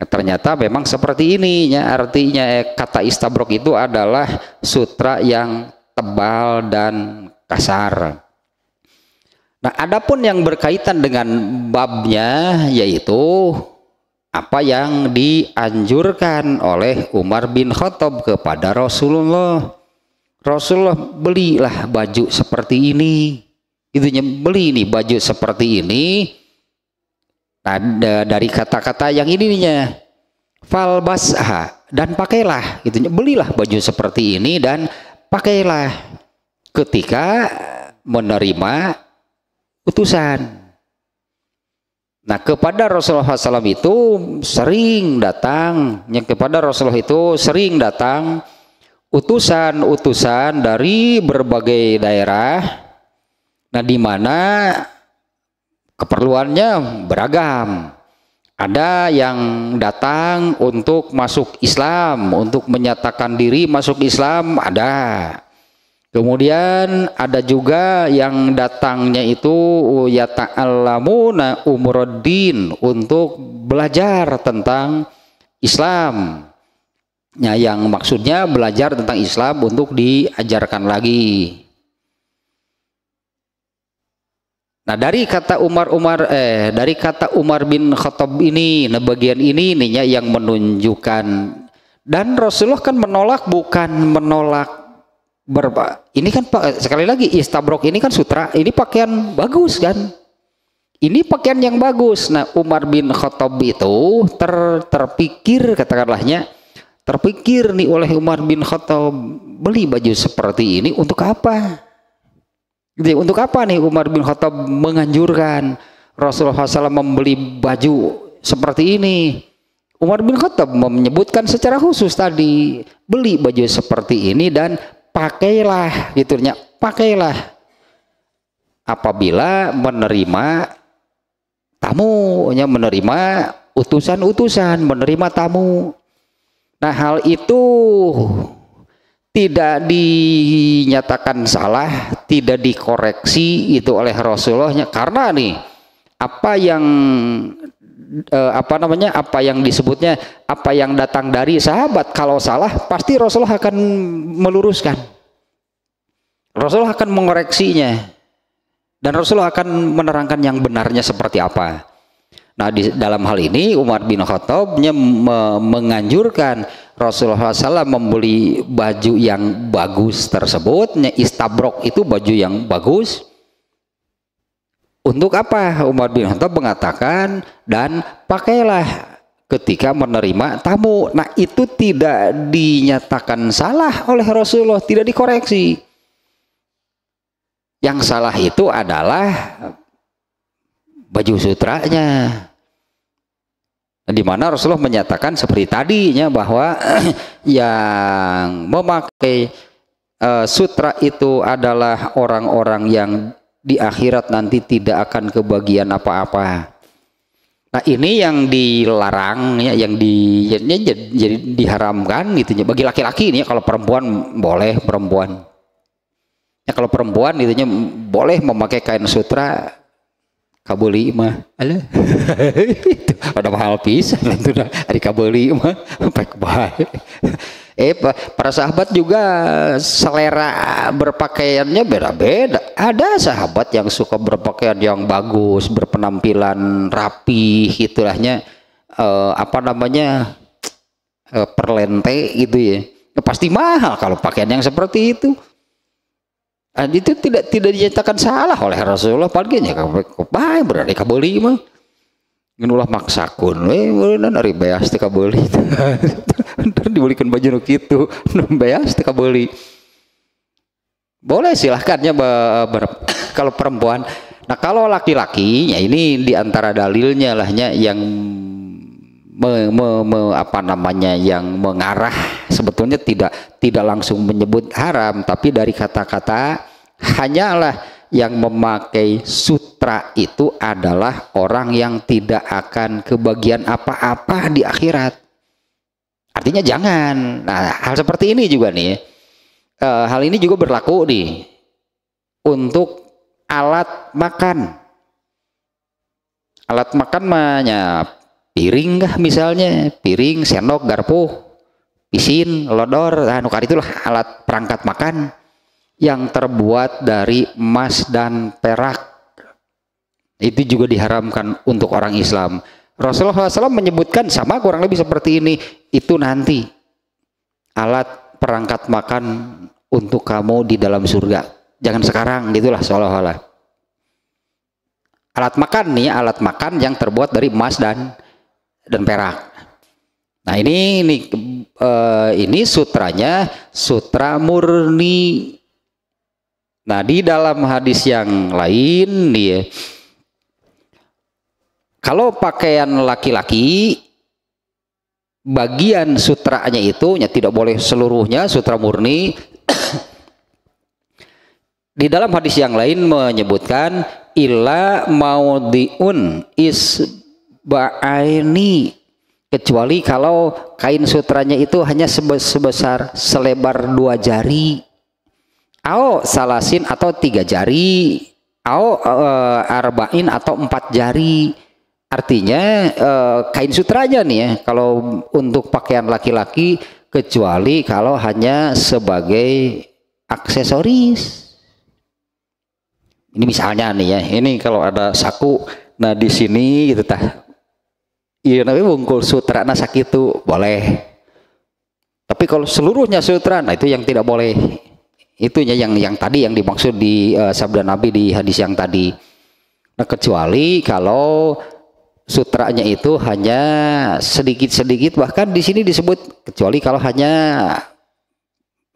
Ya, ternyata memang seperti ini ya artinya eh, kata istabrok itu adalah sutra yang tebal dan kasar. Nah, adapun yang berkaitan dengan babnya yaitu apa yang dianjurkan oleh Umar bin Khattab kepada Rasulullah. Rasulullah belilah baju seperti ini. Itu beli nih baju seperti ini Nah, dari kata-kata yang ininya falbasha dan pakailah gitu belilah baju seperti ini dan pakailah ketika menerima utusan Nah kepada Rasulullah SAW itu sering datang, yang kepada Rasulullah itu sering datang utusan-utusan dari berbagai daerah. Nah di mana keperluannya beragam. Ada yang datang untuk masuk Islam, untuk menyatakan diri masuk Islam, ada. Kemudian ada juga yang datangnya itu ya ta'allamuna umruddin untuk belajar tentang Islam. Ya, yang maksudnya belajar tentang Islam untuk diajarkan lagi. Nah dari kata Umar Umar eh dari kata Umar bin Khattab ini, nah bagian ini ininya yang menunjukkan dan Rasulullah kan menolak bukan menolak berapa ini kan sekali lagi istabrok ini kan sutra ini pakaian bagus kan ini pakaian yang bagus nah Umar bin Khattab itu ter terpikir katakanlahnya terpikir nih oleh Umar bin Khattab beli baju seperti ini untuk apa jadi untuk apa nih Umar bin Khattab menganjurkan Rasulullah SAW membeli baju seperti ini? Umar bin Khattab menyebutkan secara khusus tadi beli baju seperti ini dan pakailah gitunya pakailah apabila menerima tamu ya menerima utusan-utusan menerima tamu nah hal itu tidak dinyatakan salah, tidak dikoreksi itu oleh Rasulullahnya karena nih apa yang eh, apa namanya apa yang disebutnya apa yang datang dari sahabat kalau salah pasti Rasulullah akan meluruskan. Rasulullah akan mengoreksinya dan Rasulullah akan menerangkan yang benarnya seperti apa. Nah, di dalam hal ini Umar bin Khattab menganjurkan Rasulullah SAW membeli baju yang bagus tersebut, istabrok itu baju yang bagus. Untuk apa? Umar bin Khattab mengatakan dan pakailah ketika menerima tamu. Nah, itu tidak dinyatakan salah oleh Rasulullah, tidak dikoreksi. Yang salah itu adalah baju sutranya. Di mana Rasulullah menyatakan seperti tadinya bahwa yang memakai e, sutra itu adalah orang-orang yang di akhirat nanti tidak akan kebagian apa-apa. Nah ini yang dilarang ya, yang di ya, jadi, ya, ya, jadi diharamkan gitu ya. Bagi laki-laki ini ya, kalau perempuan boleh perempuan. Ya kalau perempuan itu boleh memakai kain sutra kabeli mah ada ada mahal pisan tentu hari kabeli mah baik baik eh para sahabat juga selera berpakaiannya beda-beda ada sahabat yang suka berpakaian yang bagus berpenampilan rapi itulahnya eh, apa namanya eh, perlente gitu ya pasti mahal kalau pakaian yang seperti itu Nah, itu tidak tidak dinyatakan salah oleh Rasulullah paginya kepai berani kabeli mah ngenulah maksakun eh mana dari bayas tika kabeli ntar dibelikan baju nuk itu bayas tika kabeli boleh silahkannya kalau perempuan nah kalau laki-lakinya ini diantara dalilnya lahnya yang me, me, me, apa namanya yang mengarah sebetulnya tidak tidak langsung menyebut haram tapi dari kata-kata hanyalah yang memakai sutra itu adalah orang yang tidak akan kebagian apa-apa di akhirat. Artinya jangan. Nah, hal seperti ini juga nih. E, hal ini juga berlaku nih untuk alat makan. Alat makan menyap piring kah misalnya piring sendok garpu pisin lodor nah, nukar itulah alat perangkat makan yang terbuat dari emas dan perak itu juga diharamkan untuk orang Islam Rasulullah SAW menyebutkan sama kurang lebih seperti ini itu nanti alat perangkat makan untuk kamu di dalam surga jangan sekarang itulah seolah-olah alat makan nih alat makan yang terbuat dari emas dan dan perak. Nah ini ini uh, ini sutranya sutra murni. Nah di dalam hadis yang lain dia kalau pakaian laki-laki bagian sutranya itu ya tidak boleh seluruhnya sutra murni. di dalam hadis yang lain menyebutkan illa maudiun is ba'aini kecuali kalau kain sutranya itu hanya sebesar selebar dua jari au salasin atau tiga jari au e, arba'in atau empat jari artinya e, kain sutranya nih ya kalau untuk pakaian laki-laki kecuali kalau hanya sebagai aksesoris ini misalnya nih ya ini kalau ada saku nah di sini gitu tah iya tapi wungkul sutra nasak itu boleh tapi kalau seluruhnya sutra nah itu yang tidak boleh itunya yang yang tadi yang dimaksud di uh, sabda nabi di hadis yang tadi nah kecuali kalau sutranya itu hanya sedikit-sedikit bahkan di sini disebut kecuali kalau hanya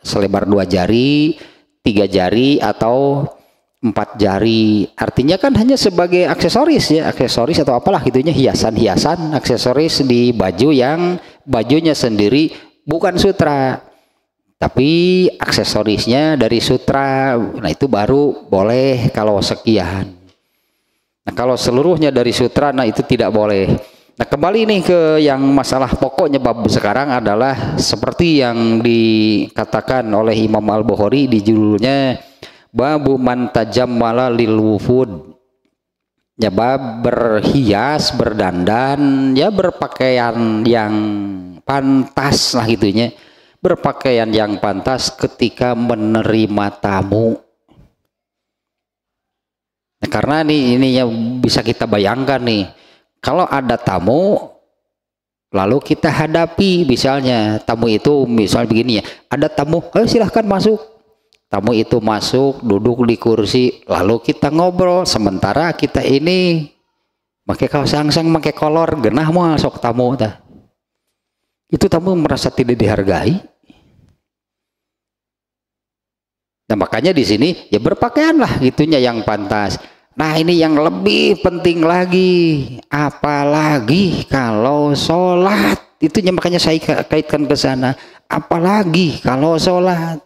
selebar dua jari tiga jari atau empat jari artinya kan hanya sebagai aksesoris ya aksesoris atau apalah gitunya hiasan-hiasan aksesoris di baju yang bajunya sendiri bukan sutra tapi aksesorisnya dari sutra nah itu baru boleh kalau sekian nah kalau seluruhnya dari sutra nah itu tidak boleh nah kembali nih ke yang masalah pokoknya bab sekarang adalah seperti yang dikatakan oleh Imam Al-Bukhari di judulnya babu man tajammala lil wufud ya bab berhias berdandan ya berpakaian yang pantas lah itunya, berpakaian yang pantas ketika menerima tamu nah, karena nih ini ininya bisa kita bayangkan nih kalau ada tamu lalu kita hadapi misalnya tamu itu misalnya begini ya ada tamu ayo silahkan masuk tamu itu masuk duduk di kursi lalu kita ngobrol sementara kita ini pakai kaos angsang pakai kolor genah mau sok tamu ta. itu tamu merasa tidak dihargai nah makanya di sini ya berpakaianlah gitunya yang pantas nah ini yang lebih penting lagi apalagi kalau sholat itunya makanya saya kaitkan ke sana apalagi kalau sholat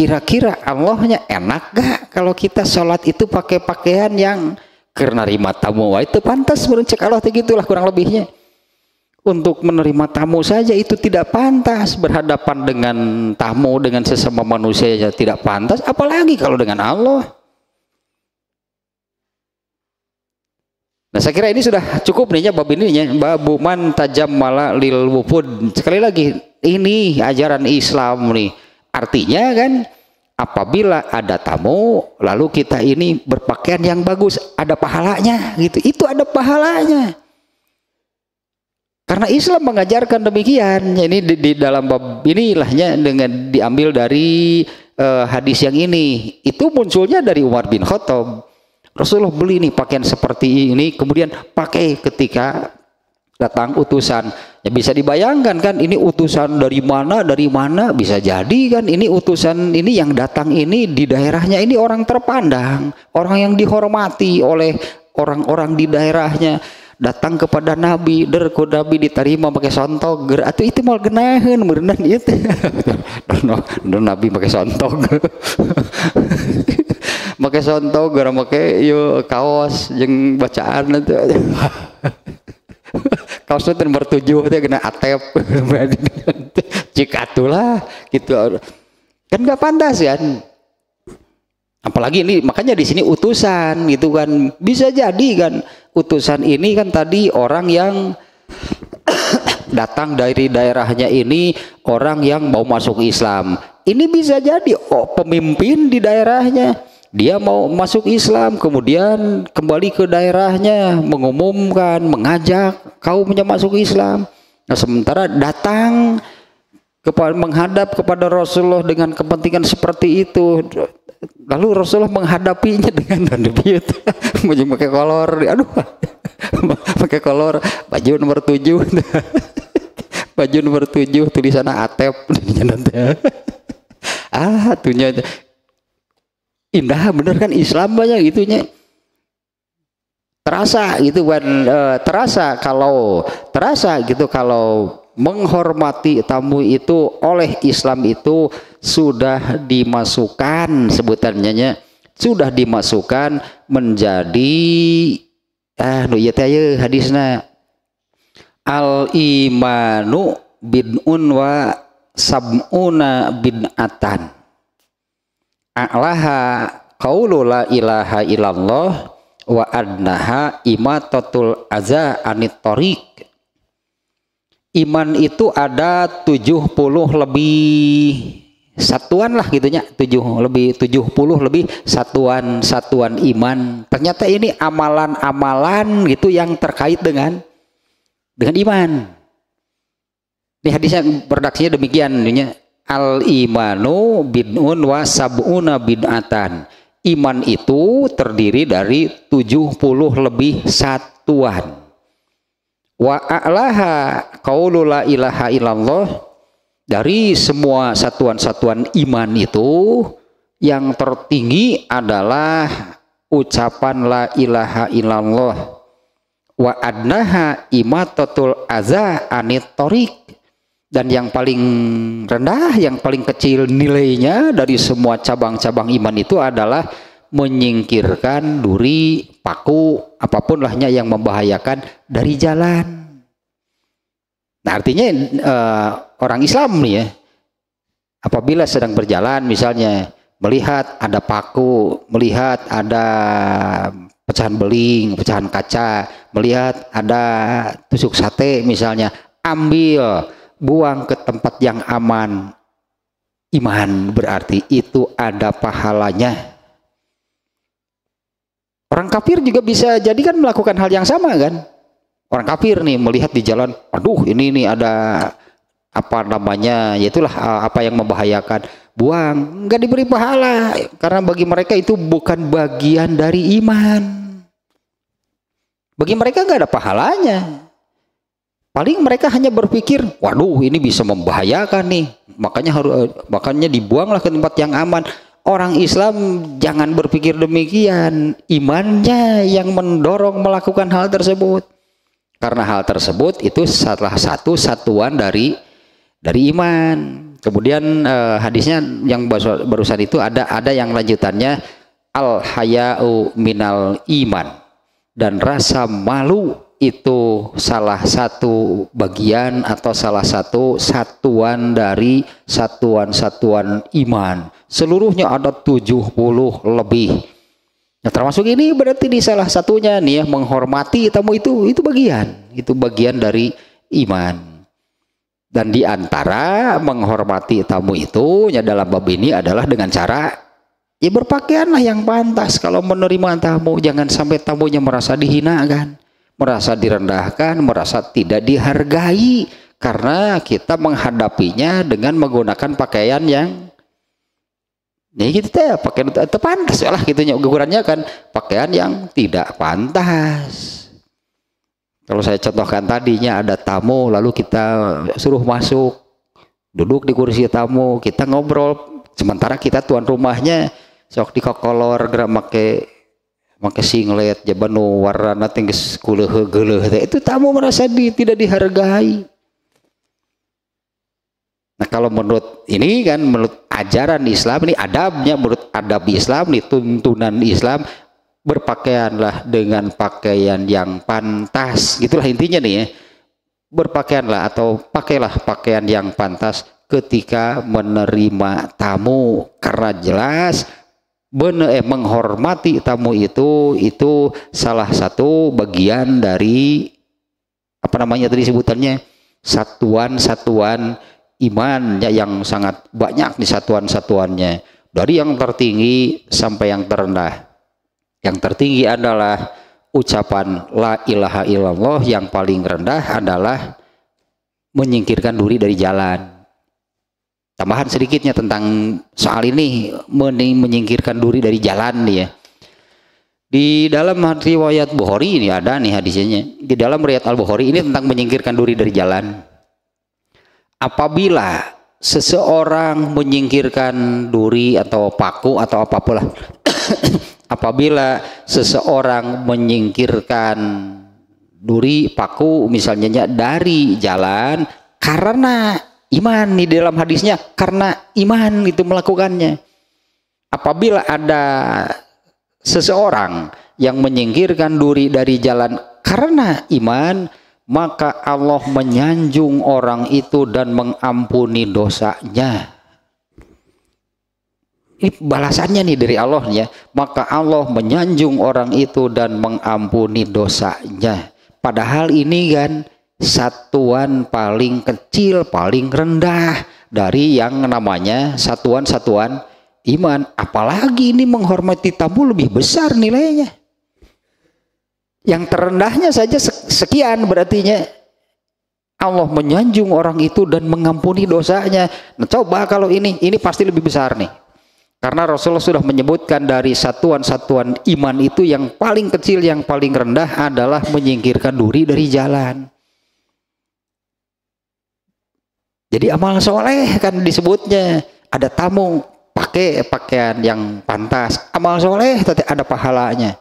Kira-kira Allahnya enak gak kalau kita sholat itu pakai pakaian yang karena nerima tamu? Wah itu pantas meruncek Allah gitulah kurang lebihnya. Untuk menerima tamu saja itu tidak pantas berhadapan dengan tamu dengan sesama manusia saja ya tidak pantas. Apalagi kalau dengan Allah. Nah saya kira ini sudah cukup nih ya bab ini ya man tajam mala lil wufud. Sekali lagi ini ajaran Islam nih Artinya kan apabila ada tamu lalu kita ini berpakaian yang bagus ada pahalanya gitu itu ada pahalanya karena Islam mengajarkan demikian ini di, di dalam bab inilahnya dengan diambil dari uh, hadis yang ini itu munculnya dari Umar bin Khattab Rasulullah beli nih pakaian seperti ini kemudian pakai ketika datang utusan. Ya bisa dibayangkan kan ini utusan dari mana dari mana bisa jadi kan ini utusan ini yang datang ini di daerahnya ini orang terpandang, orang yang dihormati oleh orang-orang di daerahnya datang kepada Nabi der Nabi diterima pakai sontog atau itu mau genahan merenang itu dan Nabi pakai sontog pakai sontog gara pakai yuk kaos yang bacaan itu kaosnya ten bertujuh teh kena atep cik gitu kan nggak pantas kan apalagi ini makanya di sini utusan gitu kan bisa jadi kan utusan ini kan tadi orang yang datang dari daerahnya ini orang yang mau masuk Islam ini bisa jadi oh, pemimpin di daerahnya dia mau masuk Islam kemudian kembali ke daerahnya mengumumkan mengajak kaumnya masuk Islam nah sementara datang kepada menghadap kepada Rasulullah dengan kepentingan seperti itu lalu Rasulullah menghadapinya dengan tanda baju pakai kolor aduh pakai kolor baju nomor tujuh baju nomor tujuh tulisannya atep ah tunya indah bener kan Islam banyak itunya terasa gitu kan terasa kalau terasa gitu kalau menghormati tamu itu oleh Islam itu sudah dimasukkan sebutannya -nya, sudah dimasukkan menjadi ah nu ya teh hadisna al imanu bin unwa sab'una bin atan a'laha qawlu la ilaha illallah wa annaha imatatul aza anit tariq iman itu ada 70 lebih satuan lah gitunya 7 lebih 70 lebih satuan-satuan iman ternyata ini amalan-amalan gitu yang terkait dengan dengan iman ini hadisnya berdaksinya demikian dunia al imanu bid'un wa sab'una bid'atan iman itu terdiri dari 70 lebih satuan wa a'laha qaulu la ilaha illallah dari semua satuan-satuan iman itu yang tertinggi adalah ucapan la ilaha illallah wa adnaha imatatul azza anit tariq dan yang paling rendah, yang paling kecil nilainya dari semua cabang-cabang iman itu adalah menyingkirkan duri, paku, apapun lahnya yang membahayakan dari jalan. Nah artinya uh, orang Islam nih ya, apabila sedang berjalan misalnya melihat ada paku, melihat ada pecahan beling, pecahan kaca, melihat ada tusuk sate misalnya, ambil buang ke tempat yang aman. Iman berarti itu ada pahalanya. Orang kafir juga bisa jadi kan melakukan hal yang sama kan? Orang kafir nih melihat di jalan, aduh ini nih ada apa namanya, yaitulah apa yang membahayakan. Buang, nggak diberi pahala karena bagi mereka itu bukan bagian dari iman. Bagi mereka nggak ada pahalanya. Paling mereka hanya berpikir, waduh ini bisa membahayakan nih, makanya harus eh, makanya dibuanglah ke tempat yang aman. Orang Islam jangan berpikir demikian, imannya yang mendorong melakukan hal tersebut. Karena hal tersebut itu salah satu satuan dari dari iman. Kemudian eh, hadisnya yang barusan itu ada ada yang lanjutannya al hayau minal iman dan rasa malu itu salah satu bagian atau salah satu satuan dari satuan-satuan iman. Seluruhnya ada 70 lebih. Nah, termasuk ini berarti di salah satunya nih ya menghormati tamu itu itu bagian, itu bagian dari iman. Dan di antara menghormati tamu itu ya dalam bab ini adalah dengan cara ya berpakaianlah yang pantas kalau menerima tamu, jangan sampai tamunya merasa dihina kan merasa direndahkan, merasa tidak dihargai karena kita menghadapinya dengan menggunakan pakaian yang ya gitu teh pakaian itu pantas lah gitunya ukurannya kan pakaian yang tidak pantas kalau saya contohkan tadinya ada tamu lalu kita suruh masuk duduk di kursi tamu kita ngobrol sementara kita tuan rumahnya sok dikokolor gerak pakai maka si ngelihat jabanu warna tingges kuleh geleh itu tamu merasa di, tidak dihargai nah kalau menurut ini kan menurut ajaran Islam ini adabnya menurut adab Islam nih tuntunan Islam berpakaianlah dengan pakaian yang pantas gitulah intinya nih ya berpakaianlah atau pakailah pakaian yang pantas ketika menerima tamu karena jelas bene eh, menghormati tamu itu itu salah satu bagian dari apa namanya tadi sebutannya satuan-satuan imannya yang sangat banyak di satuan-satuannya dari yang tertinggi sampai yang terendah yang tertinggi adalah ucapan la ilaha illallah yang paling rendah adalah menyingkirkan duri dari jalan tambahan sedikitnya tentang soal ini menyingkirkan duri dari jalan dia ya. di dalam riwayat Bukhari ini ada nih hadisnya di dalam riwayat Al Bukhari ini tentang menyingkirkan duri dari jalan apabila seseorang menyingkirkan duri atau paku atau lah apabila seseorang menyingkirkan duri paku misalnya dari jalan karena iman di dalam hadisnya karena iman itu melakukannya. Apabila ada seseorang yang menyingkirkan duri dari jalan karena iman, maka Allah menyanjung orang itu dan mengampuni dosanya. Ini balasannya nih dari Allah ya. Maka Allah menyanjung orang itu dan mengampuni dosanya. Padahal ini kan satuan paling kecil, paling rendah dari yang namanya satuan-satuan iman. Apalagi ini menghormati tamu lebih besar nilainya. Yang terendahnya saja sekian berartinya Allah menyanjung orang itu dan mengampuni dosanya. Nah, coba kalau ini, ini pasti lebih besar nih. Karena Rasulullah sudah menyebutkan dari satuan-satuan iman itu yang paling kecil, yang paling rendah adalah menyingkirkan duri dari jalan. Jadi amal soleh kan disebutnya. Ada tamu pakai pakaian yang pantas. Amal soleh tapi ada pahalanya.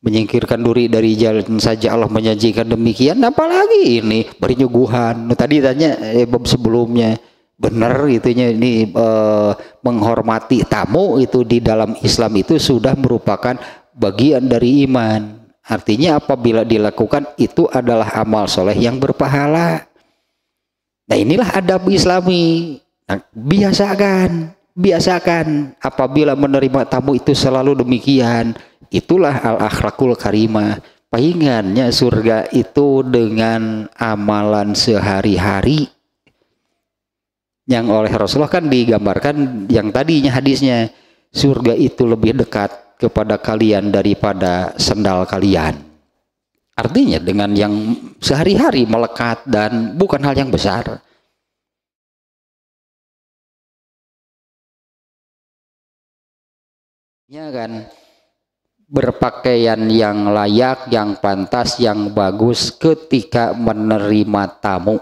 Menyingkirkan duri dari jalan saja Allah menyajikan demikian. Apalagi ini bernyuguhan. Nah, tadi tanya eh, sebelumnya benar itunya ini eh, menghormati tamu itu di dalam Islam itu sudah merupakan bagian dari iman. Artinya apabila dilakukan itu adalah amal soleh yang berpahala. Nah inilah adab islami. Nah, biasakan, biasakan apabila menerima tamu itu selalu demikian. Itulah al-akhlakul karimah. Pahingannya surga itu dengan amalan sehari-hari. Yang oleh Rasulullah kan digambarkan yang tadinya hadisnya. Surga itu lebih dekat kepada kalian daripada sendal kalian. Artinya dengan yang sehari-hari melekat dan bukan hal yang besar. Ya kan berpakaian yang layak, yang pantas, yang bagus ketika menerima tamu.